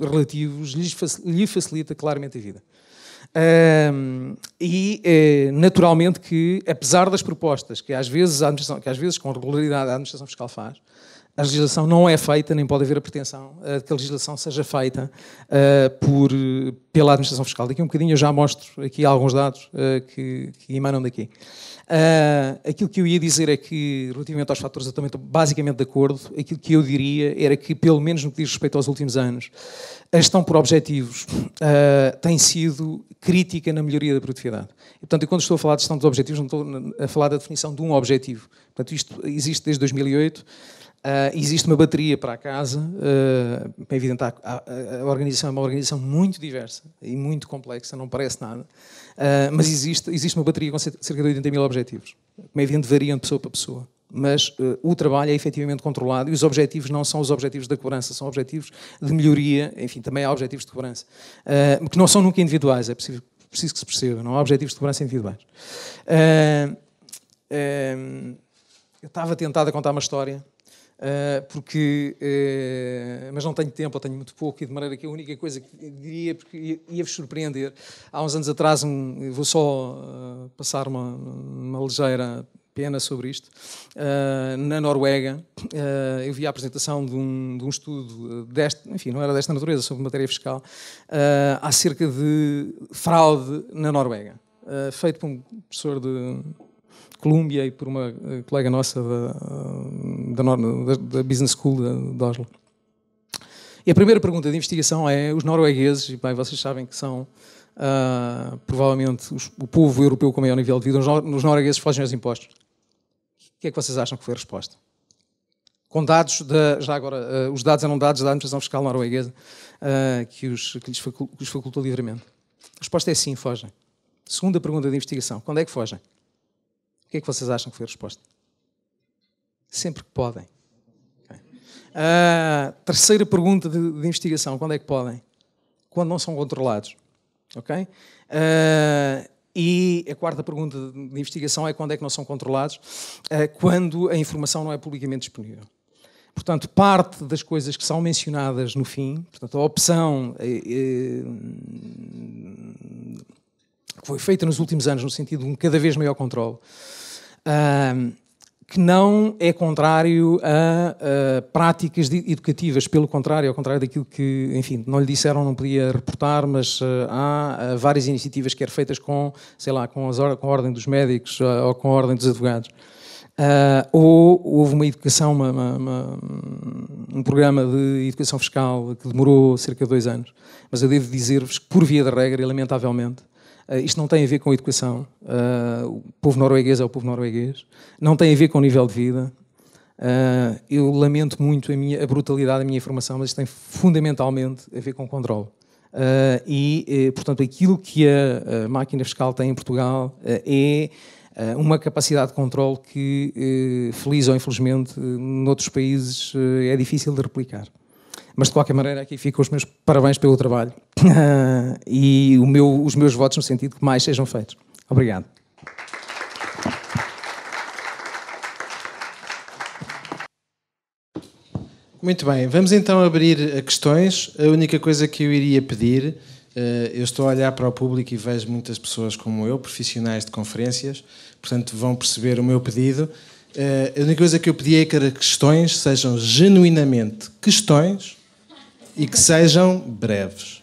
Speaker 6: relativos, lhe facilita claramente a vida. Um, e eh, naturalmente que, apesar das propostas que às vezes a que às vezes com regularidade a administração fiscal faz, a legislação não é feita, nem pode haver a pretensão eh, de que a legislação seja feita uh, por, pela administração fiscal. Daqui a um bocadinho eu já mostro aqui alguns dados uh, que, que emanam daqui. Uh, aquilo que eu ia dizer é que, relativamente aos fatores, eu também estou basicamente de acordo. Aquilo que eu diria era que, pelo menos no que diz respeito aos últimos anos, a gestão por objetivos uh, tem sido crítica na melhoria da produtividade. E, portanto, eu, quando estou a falar de gestão dos objetivos, não estou a falar da definição de um objetivo. Portanto, isto existe desde 2008. Uh, existe uma bateria para a casa. Uh, é evidente, a, a, a, organização é uma organização muito diversa e muito complexa, não parece nada. Uh, mas existe, existe uma bateria com cerca de 80 mil objetivos. Como é evidente, variam de pessoa para pessoa. Mas uh, o trabalho é efetivamente controlado e os objetivos não são os objetivos da cobrança, são objetivos de melhoria. Enfim, também há objetivos de cobrança, que não são nunca individuais, é preciso, que se perceba. Não há objetivos de cobrança individuais. eu estava tentado a contar uma história ah, porque, ah, mas não tenho tempo, ou tenho muito pouco, e de maneira que a única coisa que diria, porque ia-vos surpreender, há uns anos atrás, um, vou só ah, passar uma, uma ligeira pena sobre isto. Uh, na Noruega, uh, eu vi a apresentação de um, de um estudo, deste, enfim, não era desta natureza, sobre matéria fiscal, uh, acerca de fraude na Noruega, feito por um professor de Colômbia e por uma eh, colega nossa da, eh, da, da Business School de, Oslo. E a primeira pergunta de investigação é: os noruegueses, e bem, vocês sabem que são uh, provavelmente os, o povo europeu com maior nível de vida, os, os noruegueses fogem aos impostos. O que é que vocês acham que foi a resposta? Com dados, de, já agora, uh, os dados eram dados da administração fiscal norueguesa uh, que, os, que lhes facultou livremente. A resposta é sim, fogem. Segunda pergunta de investigação: quando é que fogem? O que é que vocês acham que foi a resposta? Sempre que podem. Uh, terceira pergunta de, de, investigação: quando é que podem? Quando não são controlados. Ok? Uh, e a quarta pergunta de investigação é quando é que não são controlados? quando a informação não é publicamente disponível. Portanto, parte das coisas que são mencionadas no fim, portanto, a opção eh, eh, que foi feita nos últimos anos no sentido de um cada vez maior controle, que não é contrário a, a práticas educativas, pelo contrário, ao contrário daquilo que, enfim, não lhe disseram, não podia reportar, mas uh, há várias iniciativas que eram feitas com, sei lá, com, as, com a Ordem dos Médicos ah, ou com a Ordem dos Advogados. Uh, ou houve uma educação, uma, uma, uma, um programa de educação fiscal que demorou cerca de dois anos. Mas eu devo dizer-vos que, por via da regra, e lamentavelmente, eh, isto não tem a ver com educação. Eh, o povo norueguês é o povo norueguês. Não tem a ver com o nível de vida. Eh, eu lamento muito a, minha, a brutalidade da minha informação, mas isto tem fundamentalmente a ver com controle. e, portanto, aquilo que a, máquina fiscal tem em Portugal é uma capacidade de controle que, feliz ou infelizmente, noutros países é difícil de replicar. Mas de qualquer maneira, aqui ficam os meus parabéns pelo trabalho e meu, os meus votos no sentido que mais sejam feitos. Obrigado.
Speaker 2: Muito bem, vamos então abrir a questões. A única coisa que eu iria pedir, eh, eu estou a olhar para o público e vejo muitas pessoas como eu, profissionais de conferências, portanto vão perceber o meu pedido. Eh, a única coisa que eu pedi é que as questões sejam genuinamente questões e que sejam breves.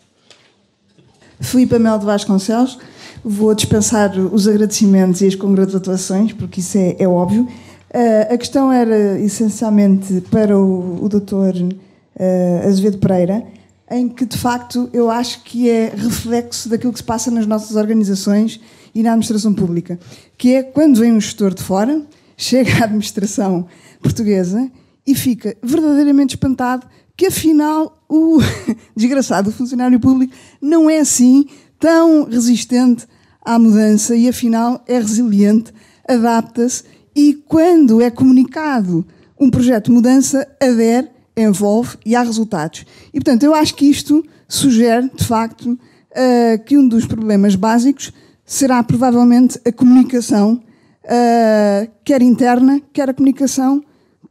Speaker 7: Filipe Amel de Vasconcelos, vou dispensar os agradecimentos e as congratulações, porque isso é, é óbvio. Uh, a questão era essencialmente para o, o doutor uh, Azevedo Pereira, em que de facto eu acho que é reflexo daquilo que se passa nas nossas organizações e na administração pública, que é quando vem um gestor de fora, chega à administração portuguesa e fica verdadeiramente espantado que afinal o desgraçado funcionário público não é assim tão resistente à mudança e afinal é resiliente, adapta-se e quando é comunicado um projeto de mudança, adere, envolve e há resultados. E portanto, eu acho que isto sugere, de facto, uh, que um dos problemas básicos será provavelmente a comunicação, uh, quer interna, quer a comunicação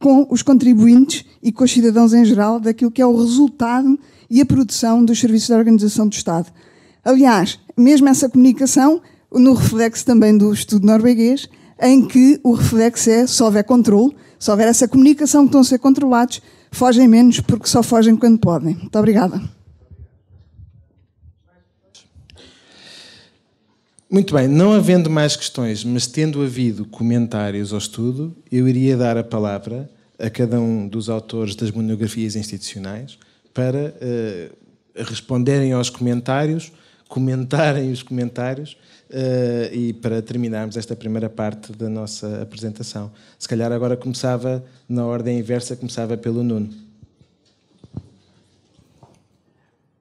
Speaker 7: com os contribuintes e com os cidadãos em geral daquilo que é o resultado e a produção dos serviços da Organização do Estado. Aliás, mesmo essa comunicação, no reflexo também do estudo norueguês, em que o reflexo é se houver controle, se houver essa comunicação que estão a ser controlados, fogem menos porque só fogem quando podem. Muito obrigada.
Speaker 2: Muito bem, não havendo mais questões, mas tendo havido comentários ao estudo, eu iria dar a palavra a cada um dos autores das monografias institucionais para uh, responderem aos comentários, comentarem os comentários uh, e para terminarmos esta primeira parte da nossa apresentação. Se calhar agora começava na ordem inversa, começava pelo Nuno.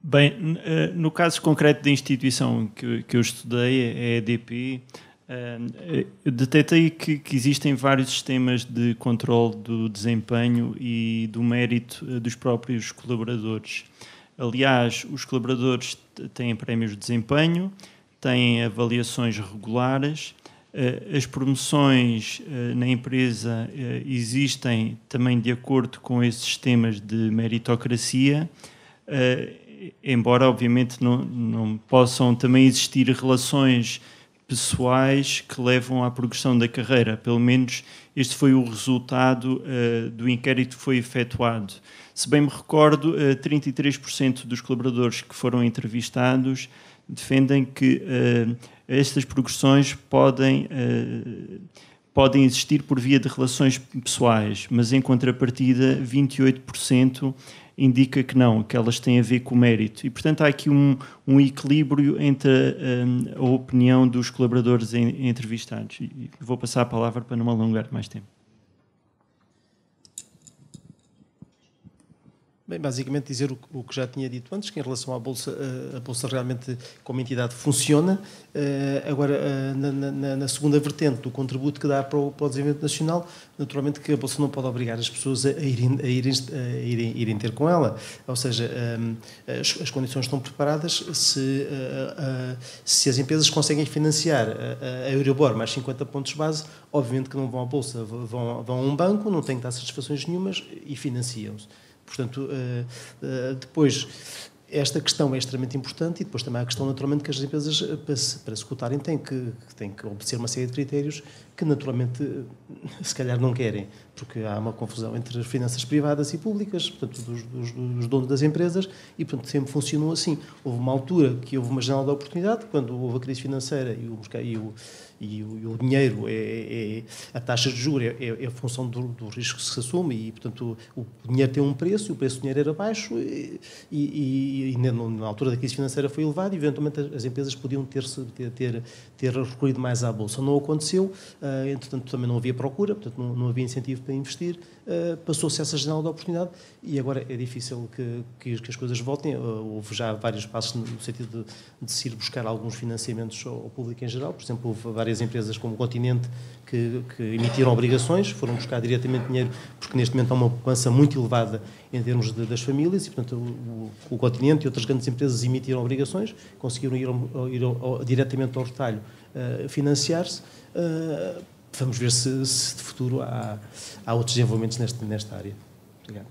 Speaker 4: Bem, eh, no caso concreto da instituição que, eu estudei, é, é a EDP, eh, eh, eu detetei que, que, existem vários sistemas de controle do desempenho e do mérito dos próprios colaboradores. Aliás, os colaboradores têm prémios de desempenho, têm avaliações regulares, as promoções na empresa existem também de acordo com esses sistemas de meritocracia embora obviamente não, não possam também existir relações pessoais que levam à progressão da carreira. Pelo menos este foi o resultado uh, do inquérito que foi efetuado. Se bem me recordo, uh, eh, 33% dos colaboradores que foram entrevistados defendem que uh, estas progressões podem, podem existir por via de relações pessoais, mas em contrapartida, 28% indica que não, que elas têm a ver com o mérito. E, portanto, há aqui um, um equilíbrio entre a, hum, a opinião dos colaboradores em, entrevistados. E vou passar a palavra para não alongar mais tempo.
Speaker 3: Bem, basicamente dizer o, o, que já tinha dito antes, que em relação à Bolsa, eh, a Bolsa realmente como entidade funciona. Eh, agora, eh, na, na, na segunda vertente do contributo que dá para o, para o, desenvolvimento nacional, naturalmente que a Bolsa não pode obrigar as pessoas a irem, a irem, a irem, a irem ter com ela. Ou seja, as, as condições estão preparadas se, se as empresas conseguem financiar a Eurobor mais 50 pontos base, obviamente que não vão à Bolsa, vão, vão a um banco, não têm que dar satisfações nenhumas e financiam-se. Portanto, eh, eh, depois esta questão é extremamente importante e depois também há a questão naturalmente que as empresas eh, para se, para se cotarem têm que, têm que obedecer uma série de critérios que naturalmente eh, se calhar não querem, porque há uma confusão entre as finanças privadas e públicas, portanto, dos, dos, dos donos das empresas, e portanto sempre funcionou assim. Houve uma altura que houve uma janela de oportunidade, quando houve a crise financeira e o, e o, e o, e o dinheiro, é, é, a taxa de juros é, é, é a função do, do, risco que se assume, e portanto o, dinheiro tem um preço, e o preço do dinheiro era baixo, e, e, na, na, altura da crise financeira foi elevado, e eventualmente as, empresas podiam ter, ter, ter recorrido mais à Bolsa. Não aconteceu Uh, entretanto, também não havia procura, portanto, não, não havia incentivo para investir. Uh, Passou-se essa janela de oportunidade e agora é difícil que, que, que as coisas voltem. Uh, houve já vários passos no sentido de, de se ir buscar alguns financiamentos ao, ao, público em geral. Por exemplo, houve várias empresas como o Continente que, que emitiram obrigações, foram buscar diretamente dinheiro, porque neste momento há uma poupança muito elevada em termos de, das famílias e, portanto, o, o, Continente e outras grandes empresas emitiram obrigações, conseguiram ir, ir, diretamente ao retalho uh, financiar-se Uh, vamos ver se, se, de futuro há, há outros desenvolvimentos neste, nesta área.
Speaker 4: Obrigado.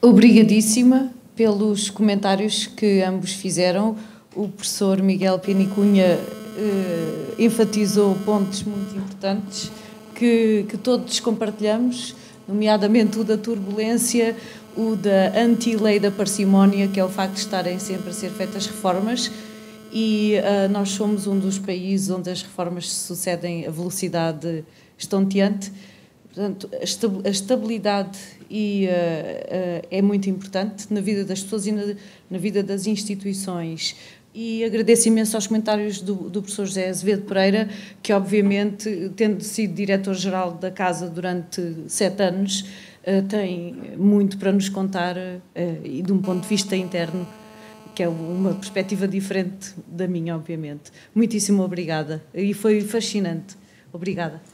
Speaker 1: Obrigadíssima pelos comentários que ambos fizeram. O professor Miguel Pinicunha uh, eh, enfatizou pontos muito importantes que, que todos compartilhamos, nomeadamente o da turbulência, o da anti-lei da parcimónia, que é o facto de estarem sempre a ser feitas reformas e uh, nós somos um dos países onde as reformas se sucedem a velocidade estonteante. Portanto, a estabilidade e, uh, uh, é muito importante na vida das pessoas e na, na, vida das instituições. E agradeço imenso aos comentários do, do professor José Azevedo Pereira, que obviamente, tendo sido diretor-geral da Casa durante sete anos, tem muito para nos contar e de um ponto de vista interno que é uma perspectiva diferente da minha, obviamente. Muitíssimo obrigada e foi fascinante. Obrigada.